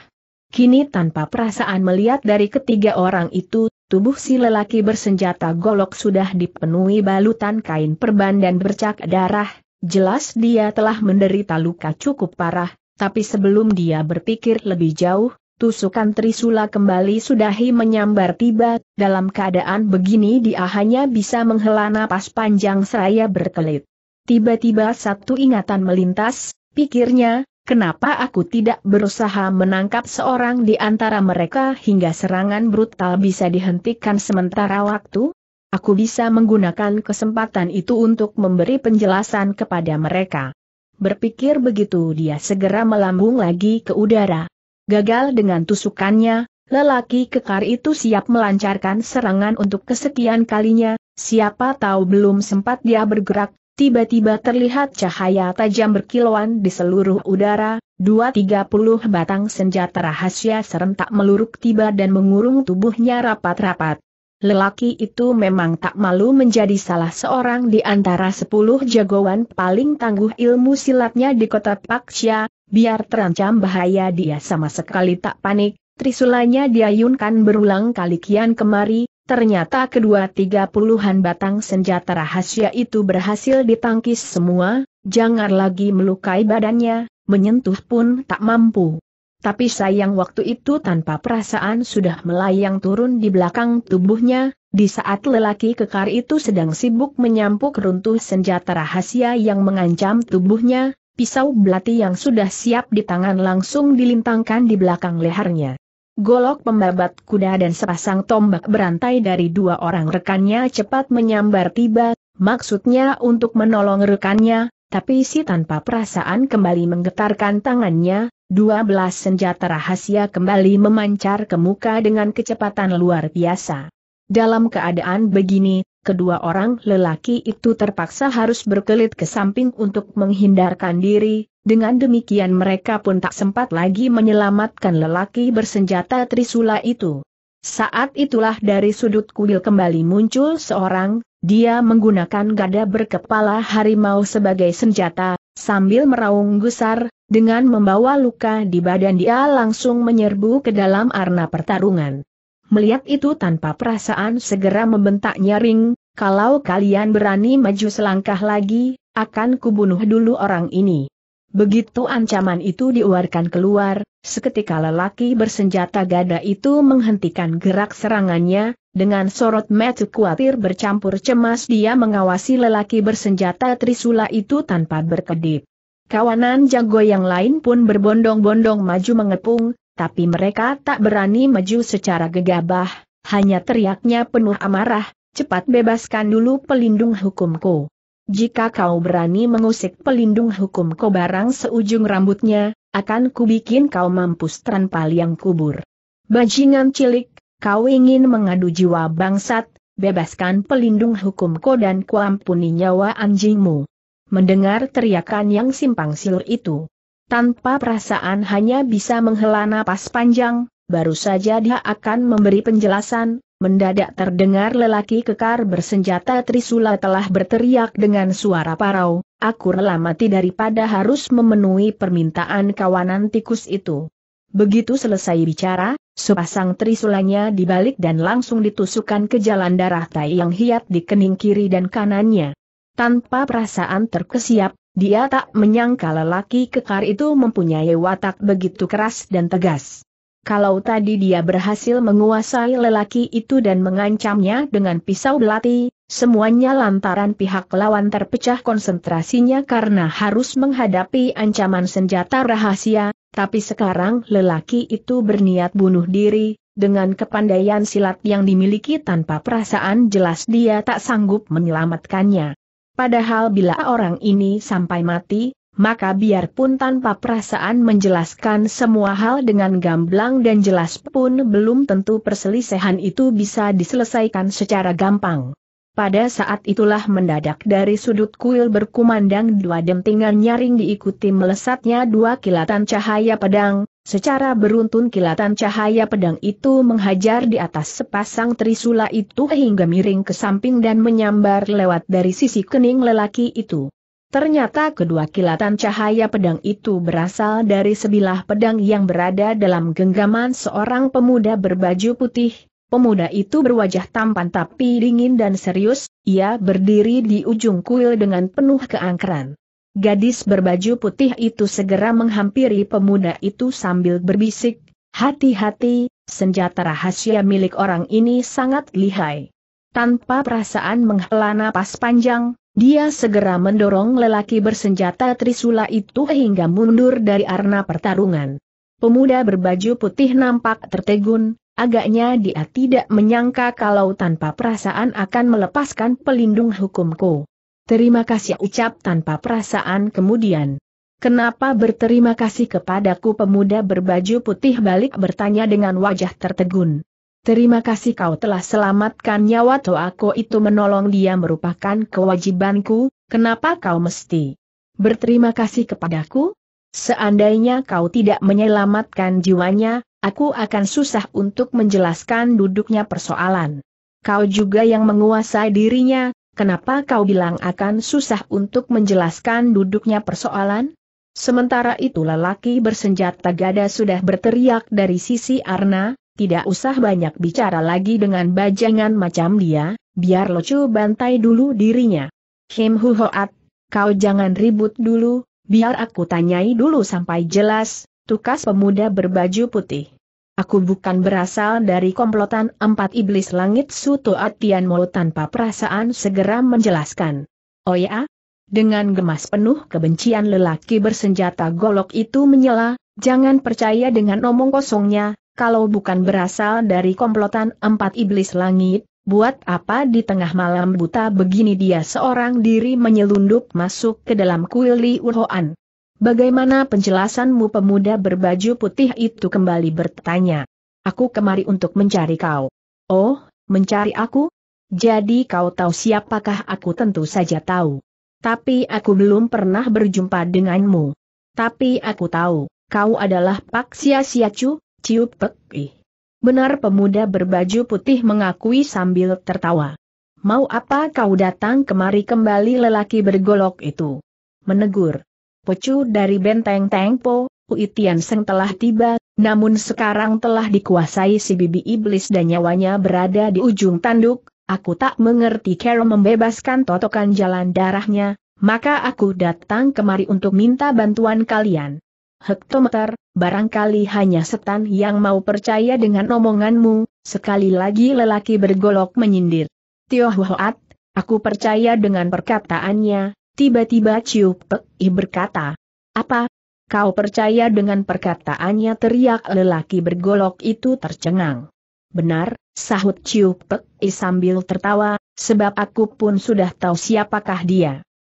Speaker 1: Kini tanpa perasaan melihat dari ketiga orang itu, tubuh si lelaki bersenjata golok sudah dipenuhi balutan kain perban dan bercak darah, jelas dia telah menderita luka cukup parah, tapi sebelum dia berpikir lebih jauh, Tusukan Trisula kembali sudahi menyambar tiba, dalam keadaan begini dia hanya bisa menghela napas panjang seraya berkelit. Tiba-tiba satu ingatan melintas, pikirnya, kenapa aku tidak berusaha menangkap seorang di antara mereka hingga serangan brutal bisa dihentikan sementara waktu? Aku bisa menggunakan kesempatan itu untuk memberi penjelasan kepada mereka. Berpikir begitu dia segera melambung lagi ke udara. Gagal dengan tusukannya, lelaki kekar itu siap melancarkan serangan untuk kesekian kalinya, siapa tahu belum sempat dia bergerak, tiba-tiba terlihat cahaya tajam berkilauan di seluruh udara, dua tiga puluh batang senjata rahasia serentak meluruk tiba dan mengurung tubuhnya rapat-rapat. Lelaki itu memang tak malu menjadi salah seorang di antara sepuluh jagoan paling tangguh ilmu silatnya di kota Paksha, biar terancam bahaya dia sama sekali tak panik, trisulanya diayunkan berulang kali kian kemari, ternyata kedua tiga puluhan batang senjata rahasia itu berhasil ditangkis semua, jangan lagi melukai badannya, menyentuh pun tak mampu. Tapi sayang waktu itu tanpa perasaan sudah melayang turun di belakang tubuhnya, di saat lelaki kekar itu sedang sibuk menyampuk runtuh senjata rahasia yang mengancam tubuhnya, pisau belati yang sudah siap di tangan langsung dilintangkan di belakang lehernya. Golok pembabat kuda dan sepasang tombak berantai dari dua orang rekannya cepat menyambar tiba, maksudnya untuk menolong rekannya, tapi si tanpa perasaan kembali menggetarkan tangannya, dua belas senjata rahasia kembali memancar ke muka dengan kecepatan luar biasa. Dalam keadaan begini, kedua orang lelaki itu terpaksa harus berkelit ke samping untuk menghindarkan diri, dengan demikian mereka pun tak sempat lagi menyelamatkan lelaki bersenjata Trisula itu. Saat itulah dari sudut kuil kembali muncul seorang, dia menggunakan gada berkepala harimau sebagai senjata, sambil meraung gusar, dengan membawa luka di badan dia langsung menyerbu ke dalam arena pertarungan. Melihat itu tanpa perasaan segera membentak nyaring, kalau kalian berani maju selangkah lagi, akan kubunuh dulu orang ini. Begitu ancaman itu diuarkan keluar, seketika lelaki bersenjata gada itu menghentikan gerak serangannya, dengan sorot mata khawatir bercampur cemas dia mengawasi lelaki bersenjata Trisula itu tanpa berkedip. Kawanan jago yang lain pun berbondong-bondong maju mengepung, tapi mereka tak berani maju secara gegabah, hanya teriaknya penuh amarah, cepat bebaskan dulu pelindung hukumku. Jika kau berani mengusik pelindung hukumku barang seujung rambutnya, akan kubikin kau mampus tanpa liang kubur. Bajingan cilik, kau ingin mengadu jiwa bangsat, bebaskan pelindung hukumku dan kuampuni nyawa anjingmu. Mendengar teriakan yang simpang siur itu, tanpa perasaan hanya bisa menghela napas panjang, baru saja dia akan memberi penjelasan, mendadak terdengar lelaki kekar bersenjata Trisula telah berteriak dengan suara parau, aku rela mati daripada harus memenuhi permintaan kawanan tikus itu. Begitu selesai bicara, sepasang trisulanya dibalik dan langsung ditusukkan ke jalan darah tai yang hiat di kening kiri dan kanannya. Tanpa perasaan terkesiap, dia tak menyangka lelaki kekar itu mempunyai watak begitu keras dan tegas. Kalau tadi dia berhasil menguasai lelaki itu dan mengancamnya dengan pisau belati, semuanya lantaran pihak lawan terpecah konsentrasinya karena harus menghadapi ancaman senjata rahasia, tapi sekarang lelaki itu berniat bunuh diri, dengan kepandaian silat yang dimiliki tanpa perasaan jelas dia tak sanggup menyelamatkannya. Padahal bila orang ini sampai mati, maka biarpun tanpa perasaan menjelaskan semua hal dengan gamblang dan jelas pun belum tentu perselisihan itu bisa diselesaikan secara gampang. Pada saat itulah mendadak dari sudut kuil berkumandang dua dentingan nyaring diikuti melesatnya dua kilatan cahaya pedang, Secara beruntun kilatan cahaya pedang itu menghajar di atas sepasang trisula itu hingga miring ke samping dan menyambar lewat dari sisi kening lelaki itu. Ternyata kedua kilatan cahaya pedang itu berasal dari sebilah pedang yang berada dalam genggaman seorang pemuda berbaju putih. Pemuda itu berwajah tampan tapi dingin dan serius, ia berdiri di ujung kuil dengan penuh keangkeran. Gadis berbaju putih itu segera menghampiri pemuda itu sambil berbisik, Hati-hati, senjata rahasia milik orang ini sangat lihai. Tanpa perasaan menghela napas panjang, dia segera mendorong lelaki bersenjata Trisula itu hingga mundur dari arena pertarungan. Pemuda berbaju putih nampak tertegun, agaknya dia tidak menyangka kalau tanpa perasaan akan melepaskan pelindung hukumku. Terima kasih ucap tanpa perasaan kemudian. Kenapa berterima kasih kepadaku pemuda berbaju putih balik bertanya dengan wajah tertegun. Terima kasih kau telah selamatkan nyawa Toako itu menolong dia merupakan kewajibanku, kenapa kau mesti berterima kasih kepadaku? Seandainya kau tidak menyelamatkan jiwanya, aku akan susah untuk menjelaskan duduknya persoalan. Kau juga yang menguasai dirinya, Kenapa kau bilang akan susah untuk menjelaskan duduknya persoalan? Sementara itu lelaki bersenjata gada sudah berteriak dari sisi Arna, tidak usah banyak bicara lagi dengan bajangan macam dia, biar lucu bantai dulu dirinya. Him hu hoat, kau jangan ribut dulu, biar aku tanyai dulu sampai jelas, tukas pemuda berbaju putih. Aku bukan berasal dari komplotan empat iblis langit Suto Atian mulut tanpa perasaan segera menjelaskan. Oh ya? Dengan gemas penuh kebencian lelaki bersenjata golok itu menyela, jangan percaya dengan omong kosongnya, kalau bukan berasal dari komplotan empat iblis langit, buat apa di tengah malam buta begini dia seorang diri menyelundup masuk ke dalam kuil Li Urhoan. Bagaimana penjelasanmu pemuda berbaju putih itu kembali bertanya. Aku kemari untuk mencari kau. Oh, mencari aku? Jadi kau tahu siapakah aku tentu saja tahu. Tapi aku belum pernah berjumpa denganmu. Tapi aku tahu, kau adalah Pak Sia Sia Chu, Ciup Pek Ih. Benar pemuda berbaju putih mengakui sambil tertawa. Mau apa kau datang kemari kembali lelaki bergolok itu? Menegur. Pecu dari benteng Tengpo, Ui Tian Seng telah tiba, namun sekarang telah dikuasai si bibi iblis dan nyawanya berada di ujung tanduk, aku tak mengerti Kero membebaskan totokan jalan darahnya, maka aku datang kemari untuk minta bantuan kalian. Hektometer, barangkali hanya setan yang mau percaya dengan omonganmu, sekali lagi lelaki bergolok menyindir. Tio Hoat, aku percaya dengan perkataannya, Tiba-tiba Ciu Pek I berkata, Apa? Kau percaya dengan perkataannya teriak lelaki bergolok itu tercengang. Benar, sahut Ciu Pek I sambil tertawa, sebab aku pun sudah tahu siapakah dia.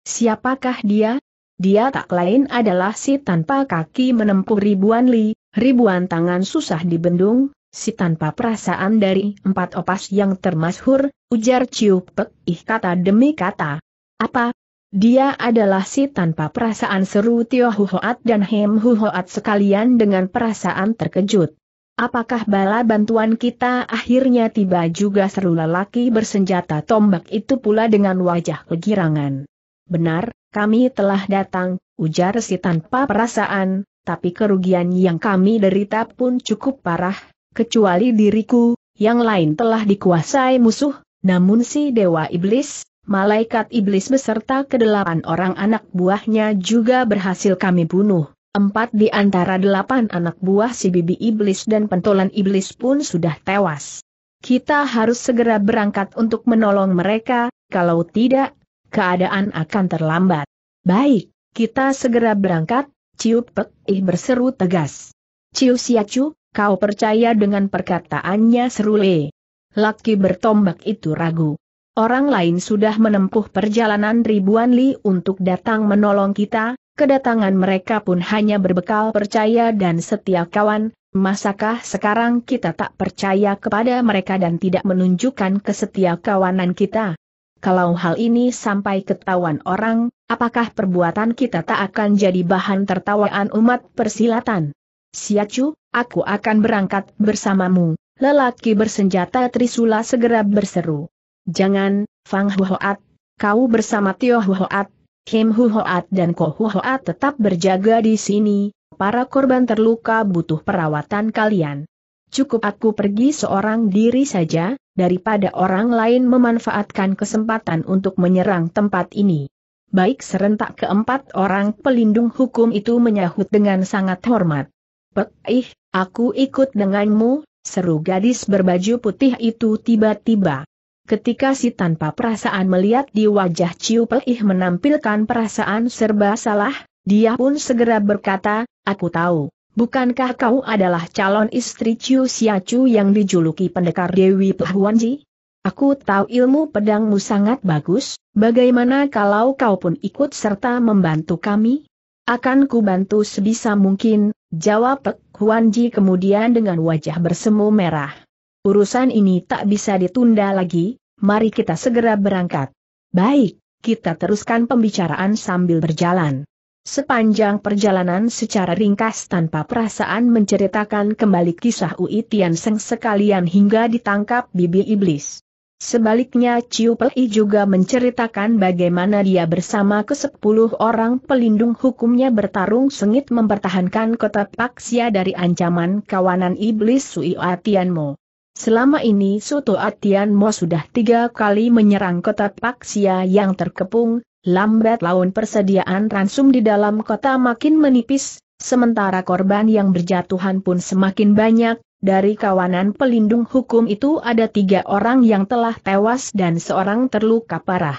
Speaker 1: Siapakah dia? Dia tak lain adalah si tanpa kaki menempuh ribuan li, ribuan tangan susah dibendung, si tanpa perasaan dari empat opas yang termasyhur, ujar Ciu Pek I kata demi kata. Apa, dia adalah si tanpa perasaan seru Tio Huhoat dan Hem Huhoat sekalian dengan perasaan terkejut. Apakah bala bantuan kita akhirnya tiba juga seru lelaki bersenjata tombak itu pula dengan wajah kegirangan. Benar, kami telah datang, ujar si tanpa perasaan, tapi kerugian yang kami derita pun cukup parah, kecuali diriku, yang lain telah dikuasai musuh, namun si Dewa Iblis, malaikat iblis beserta kedelapan orang anak buahnya juga berhasil kami bunuh. Empat di antara delapan anak buah si bibi iblis dan pentolan iblis pun sudah tewas. Kita harus segera berangkat untuk menolong mereka, kalau tidak, keadaan akan terlambat. Baik, kita segera berangkat, Ciu Pek Ih berseru tegas. Ciu Siacu, kau percaya dengan perkataannya Serule. Laki bertombak itu ragu. Orang lain sudah menempuh perjalanan ribuan li untuk datang menolong kita, kedatangan mereka pun hanya berbekal percaya dan setia kawan, masakah sekarang kita tak percaya kepada mereka dan tidak menunjukkan kesetia kawanan kita? Kalau hal ini sampai ketahuan orang, apakah perbuatan kita tak akan jadi bahan tertawaan umat persilatan? Siacu, aku akan berangkat bersamamu, lelaki bersenjata Trisula segera berseru. Jangan, Fang Huoat, kau bersama Tio Huhoat, Kim Huhoat dan Ko Huhoat tetap berjaga di sini, para korban terluka butuh perawatan kalian. Cukup aku pergi seorang diri saja, daripada orang lain memanfaatkan kesempatan untuk menyerang tempat ini. Baik serentak keempat orang pelindung hukum itu menyahut dengan sangat hormat. Pek, ih, aku ikut denganmu, seru gadis berbaju putih itu tiba-tiba. Ketika si tanpa perasaan melihat di wajah Ciu Pelih menampilkan perasaan serba salah, dia pun segera berkata, aku tahu, bukankah kau adalah calon istri Ciu Siacu yang dijuluki pendekar Dewi Pahuanji? Aku tahu ilmu pedangmu sangat bagus, bagaimana kalau kau pun ikut serta membantu kami? Akan ku bantu sebisa mungkin, jawab Pek Huanji kemudian dengan wajah bersemu merah. Urusan ini tak bisa ditunda lagi, mari kita segera berangkat. Baik, kita teruskan pembicaraan sambil berjalan. Sepanjang perjalanan secara ringkas tanpa perasaan menceritakan kembali kisah Ui Tian Seng sekalian hingga ditangkap bibi iblis. Sebaliknya Ciu Pei juga menceritakan bagaimana dia bersama ke sepuluh orang pelindung hukumnya bertarung sengit mempertahankan kota Paksia dari ancaman kawanan iblis Sui Atianmo. Selama ini Soto Atianmo sudah tiga kali menyerang kota Paksia yang terkepung, lambat laun persediaan ransum di dalam kota makin menipis, sementara korban yang berjatuhan pun semakin banyak, dari kawanan pelindung hukum itu ada tiga orang yang telah tewas dan seorang terluka parah.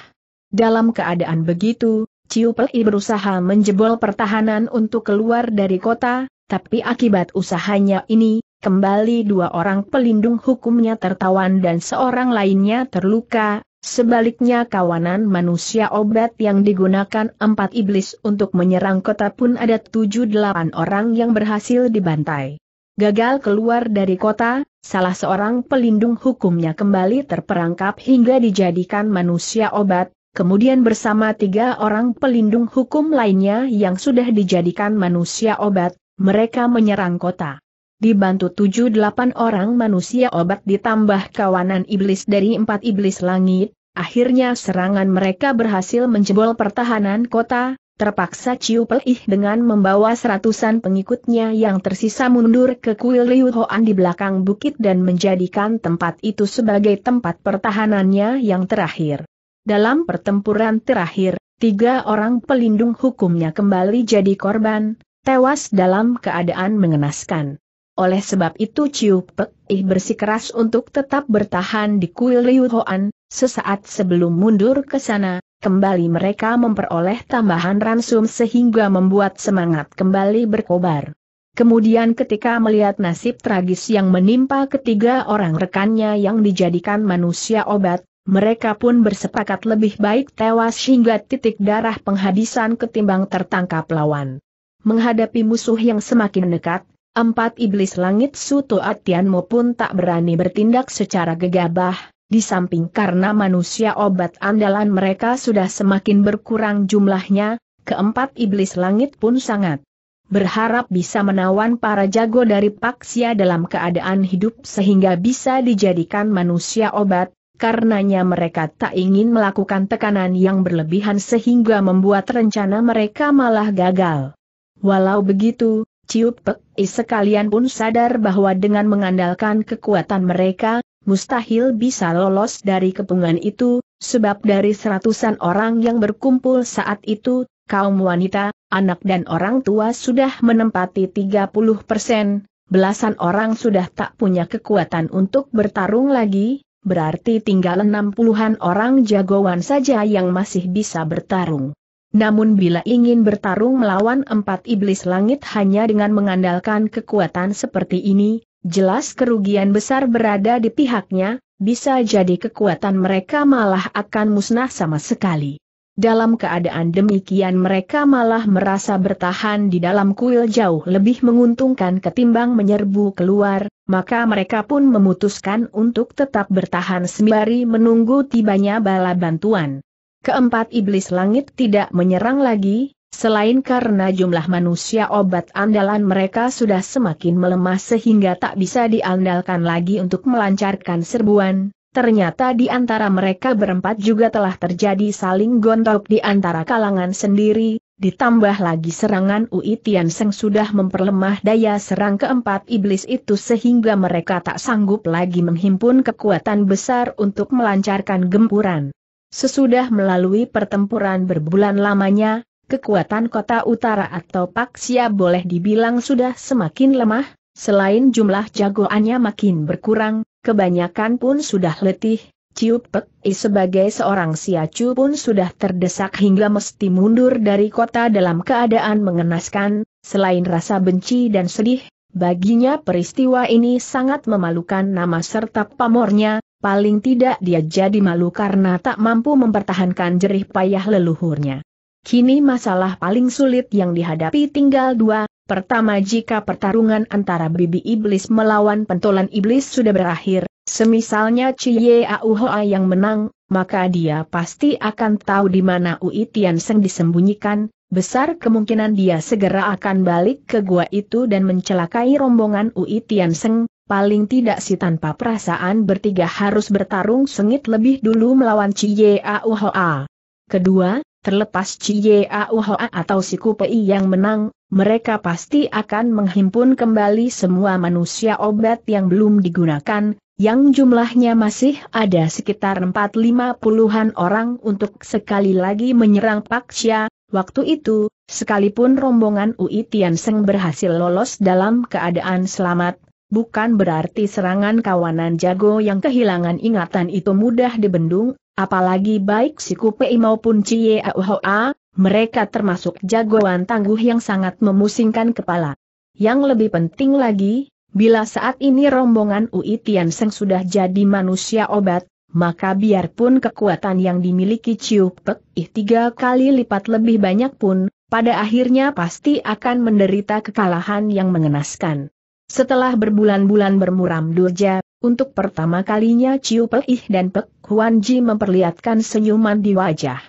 Speaker 1: Dalam keadaan begitu, Ciu Pei berusaha menjebol pertahanan untuk keluar dari kota, tapi akibat usahanya ini, kembali dua orang pelindung hukumnya tertawan dan seorang lainnya terluka, Sebaliknya kawanan manusia obat yang digunakan empat iblis untuk menyerang kota pun ada tujuh delapan orang yang berhasil dibantai. Gagal keluar dari kota, salah seorang pelindung hukumnya kembali terperangkap hingga dijadikan manusia obat, kemudian bersama tiga orang pelindung hukum lainnya yang sudah dijadikan manusia obat, mereka menyerang kota dibantu tujuh delapan orang manusia obat ditambah kawanan iblis dari empat iblis langit, akhirnya serangan mereka berhasil menjebol pertahanan kota, terpaksa Ciu Pelih dengan membawa seratusan pengikutnya yang tersisa mundur ke kuil Liu Hoan di belakang bukit dan menjadikan tempat itu sebagai tempat pertahanannya yang terakhir. Dalam pertempuran terakhir, tiga orang pelindung hukumnya kembali jadi korban, tewas dalam keadaan mengenaskan. Oleh sebab itu Ciu Pek Ih bersikeras untuk tetap bertahan di kuil Liu Hoan, sesaat sebelum mundur ke sana, kembali mereka memperoleh tambahan ransum sehingga membuat semangat kembali berkobar. Kemudian ketika melihat nasib tragis yang menimpa ketiga orang rekannya yang dijadikan manusia obat, mereka pun bersepakat lebih baik tewas hingga titik darah penghabisan ketimbang tertangkap lawan. Menghadapi musuh yang semakin dekat, Empat iblis langit Suto Atianmo pun tak berani bertindak secara gegabah, di samping karena manusia obat andalan mereka sudah semakin berkurang jumlahnya, keempat iblis langit pun sangat berharap bisa menawan para jago dari Paksia dalam keadaan hidup sehingga bisa dijadikan manusia obat, karenanya mereka tak ingin melakukan tekanan yang berlebihan sehingga membuat rencana mereka malah gagal. Walau begitu, Ciu Pek I eh, sekalian pun sadar bahwa dengan mengandalkan kekuatan mereka, mustahil bisa lolos dari kepungan itu, sebab dari seratusan orang yang berkumpul saat itu, kaum wanita, anak dan orang tua sudah menempati 30 persen, belasan orang sudah tak punya kekuatan untuk bertarung lagi, berarti tinggal enam puluhan orang jagoan saja yang masih bisa bertarung. Namun bila ingin bertarung melawan empat iblis langit hanya dengan mengandalkan kekuatan seperti ini, jelas kerugian besar berada di pihaknya, bisa jadi kekuatan mereka malah akan musnah sama sekali. Dalam keadaan demikian mereka malah merasa bertahan di dalam kuil jauh lebih menguntungkan ketimbang menyerbu keluar, maka mereka pun memutuskan untuk tetap bertahan sembari menunggu tibanya bala bantuan keempat iblis langit tidak menyerang lagi, selain karena jumlah manusia obat andalan mereka sudah semakin melemah sehingga tak bisa diandalkan lagi untuk melancarkan serbuan, Ternyata di antara mereka berempat juga telah terjadi saling gontok di antara kalangan sendiri, ditambah lagi serangan Ui Tian Seng sudah memperlemah daya serang keempat iblis itu sehingga mereka tak sanggup lagi menghimpun kekuatan besar untuk melancarkan gempuran. Sesudah melalui pertempuran berbulan lamanya, kekuatan kota utara atau Paksia boleh dibilang sudah semakin lemah, selain jumlah jagoannya makin berkurang, kebanyakan pun sudah letih, Ciu Pek I sebagai seorang siacu pun sudah terdesak hingga mesti mundur dari kota dalam keadaan mengenaskan, selain rasa benci dan sedih, baginya peristiwa ini sangat memalukan nama serta pamornya, paling tidak dia jadi malu karena tak mampu mempertahankan jerih payah leluhurnya. Kini masalah paling sulit yang dihadapi tinggal dua, pertama jika pertarungan antara bibi iblis melawan pentolan iblis sudah berakhir, semisalnya Cie Auhoa yang menang, maka dia pasti akan tahu di mana Ui Tian Seng disembunyikan, besar kemungkinan dia segera akan balik ke gua itu dan mencelakai rombongan Ui Tian Seng, paling tidak si tanpa perasaan bertiga harus bertarung sengit lebih dulu melawan Cie Auhoa. Kedua, terlepas Cie Auhoa atau si Kupei yang menang, mereka pasti akan menghimpun kembali semua manusia obat yang belum digunakan, yang jumlahnya masih ada sekitar 450-an orang untuk sekali lagi menyerang Pak Paksya. Waktu itu, sekalipun rombongan Ui Tian Seng berhasil lolos dalam keadaan selamat, bukan berarti serangan kawanan jago yang kehilangan ingatan itu mudah dibendung, apalagi baik si Kupei maupun Cie Auhoa, mereka termasuk jagoan tangguh yang sangat memusingkan kepala. Yang lebih penting lagi, bila saat ini rombongan Ui Tian Seng sudah jadi manusia obat, maka biarpun kekuatan yang dimiliki Ciu Pek Ih tiga kali lipat lebih banyak pun, pada akhirnya pasti akan menderita kekalahan yang mengenaskan. Setelah berbulan-bulan bermuram durja, untuk pertama kalinya Ciu Peih dan Pek Huan Ji memperlihatkan senyuman di wajah.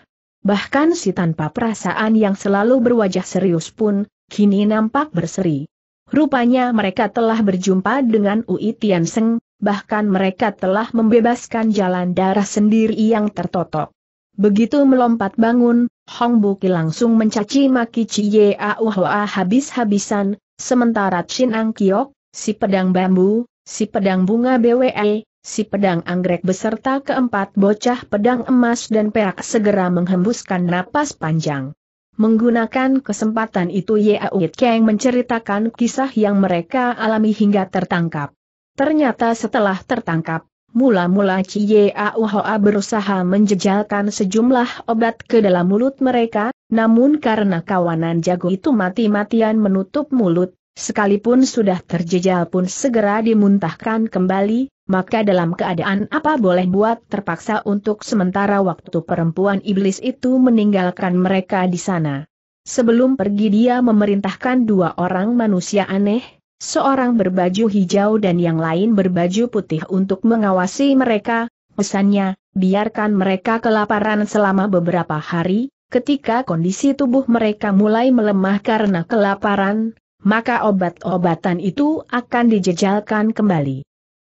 Speaker 1: Bahkan si tanpa perasaan yang selalu berwajah serius pun, kini nampak berseri. Rupanya mereka telah berjumpa dengan Ui Tian Seng, bahkan mereka telah membebaskan jalan darah sendiri yang tertotok. Begitu melompat bangun, Hong Buki langsung mencaci maki Cie Auhoa habis-habisan, Sementara Chin Ang Kiok, si pedang bambu, si pedang bunga BWE, si pedang anggrek beserta keempat bocah pedang emas dan perak segera menghembuskan napas panjang. Menggunakan kesempatan itu Yau Kang menceritakan kisah yang mereka alami hingga tertangkap. Ternyata setelah tertangkap, mula-mula Cie Hoa berusaha menjejalkan sejumlah obat ke dalam mulut mereka, namun karena kawanan jago itu mati-matian menutup mulut, sekalipun sudah terjejal pun segera dimuntahkan kembali, maka dalam keadaan apa boleh buat terpaksa untuk sementara waktu perempuan iblis itu meninggalkan mereka di sana. Sebelum pergi dia memerintahkan dua orang manusia aneh, seorang berbaju hijau dan yang lain berbaju putih untuk mengawasi mereka, pesannya, biarkan mereka kelaparan selama beberapa hari, Ketika kondisi tubuh mereka mulai melemah karena kelaparan, maka obat-obatan itu akan dijejalkan kembali.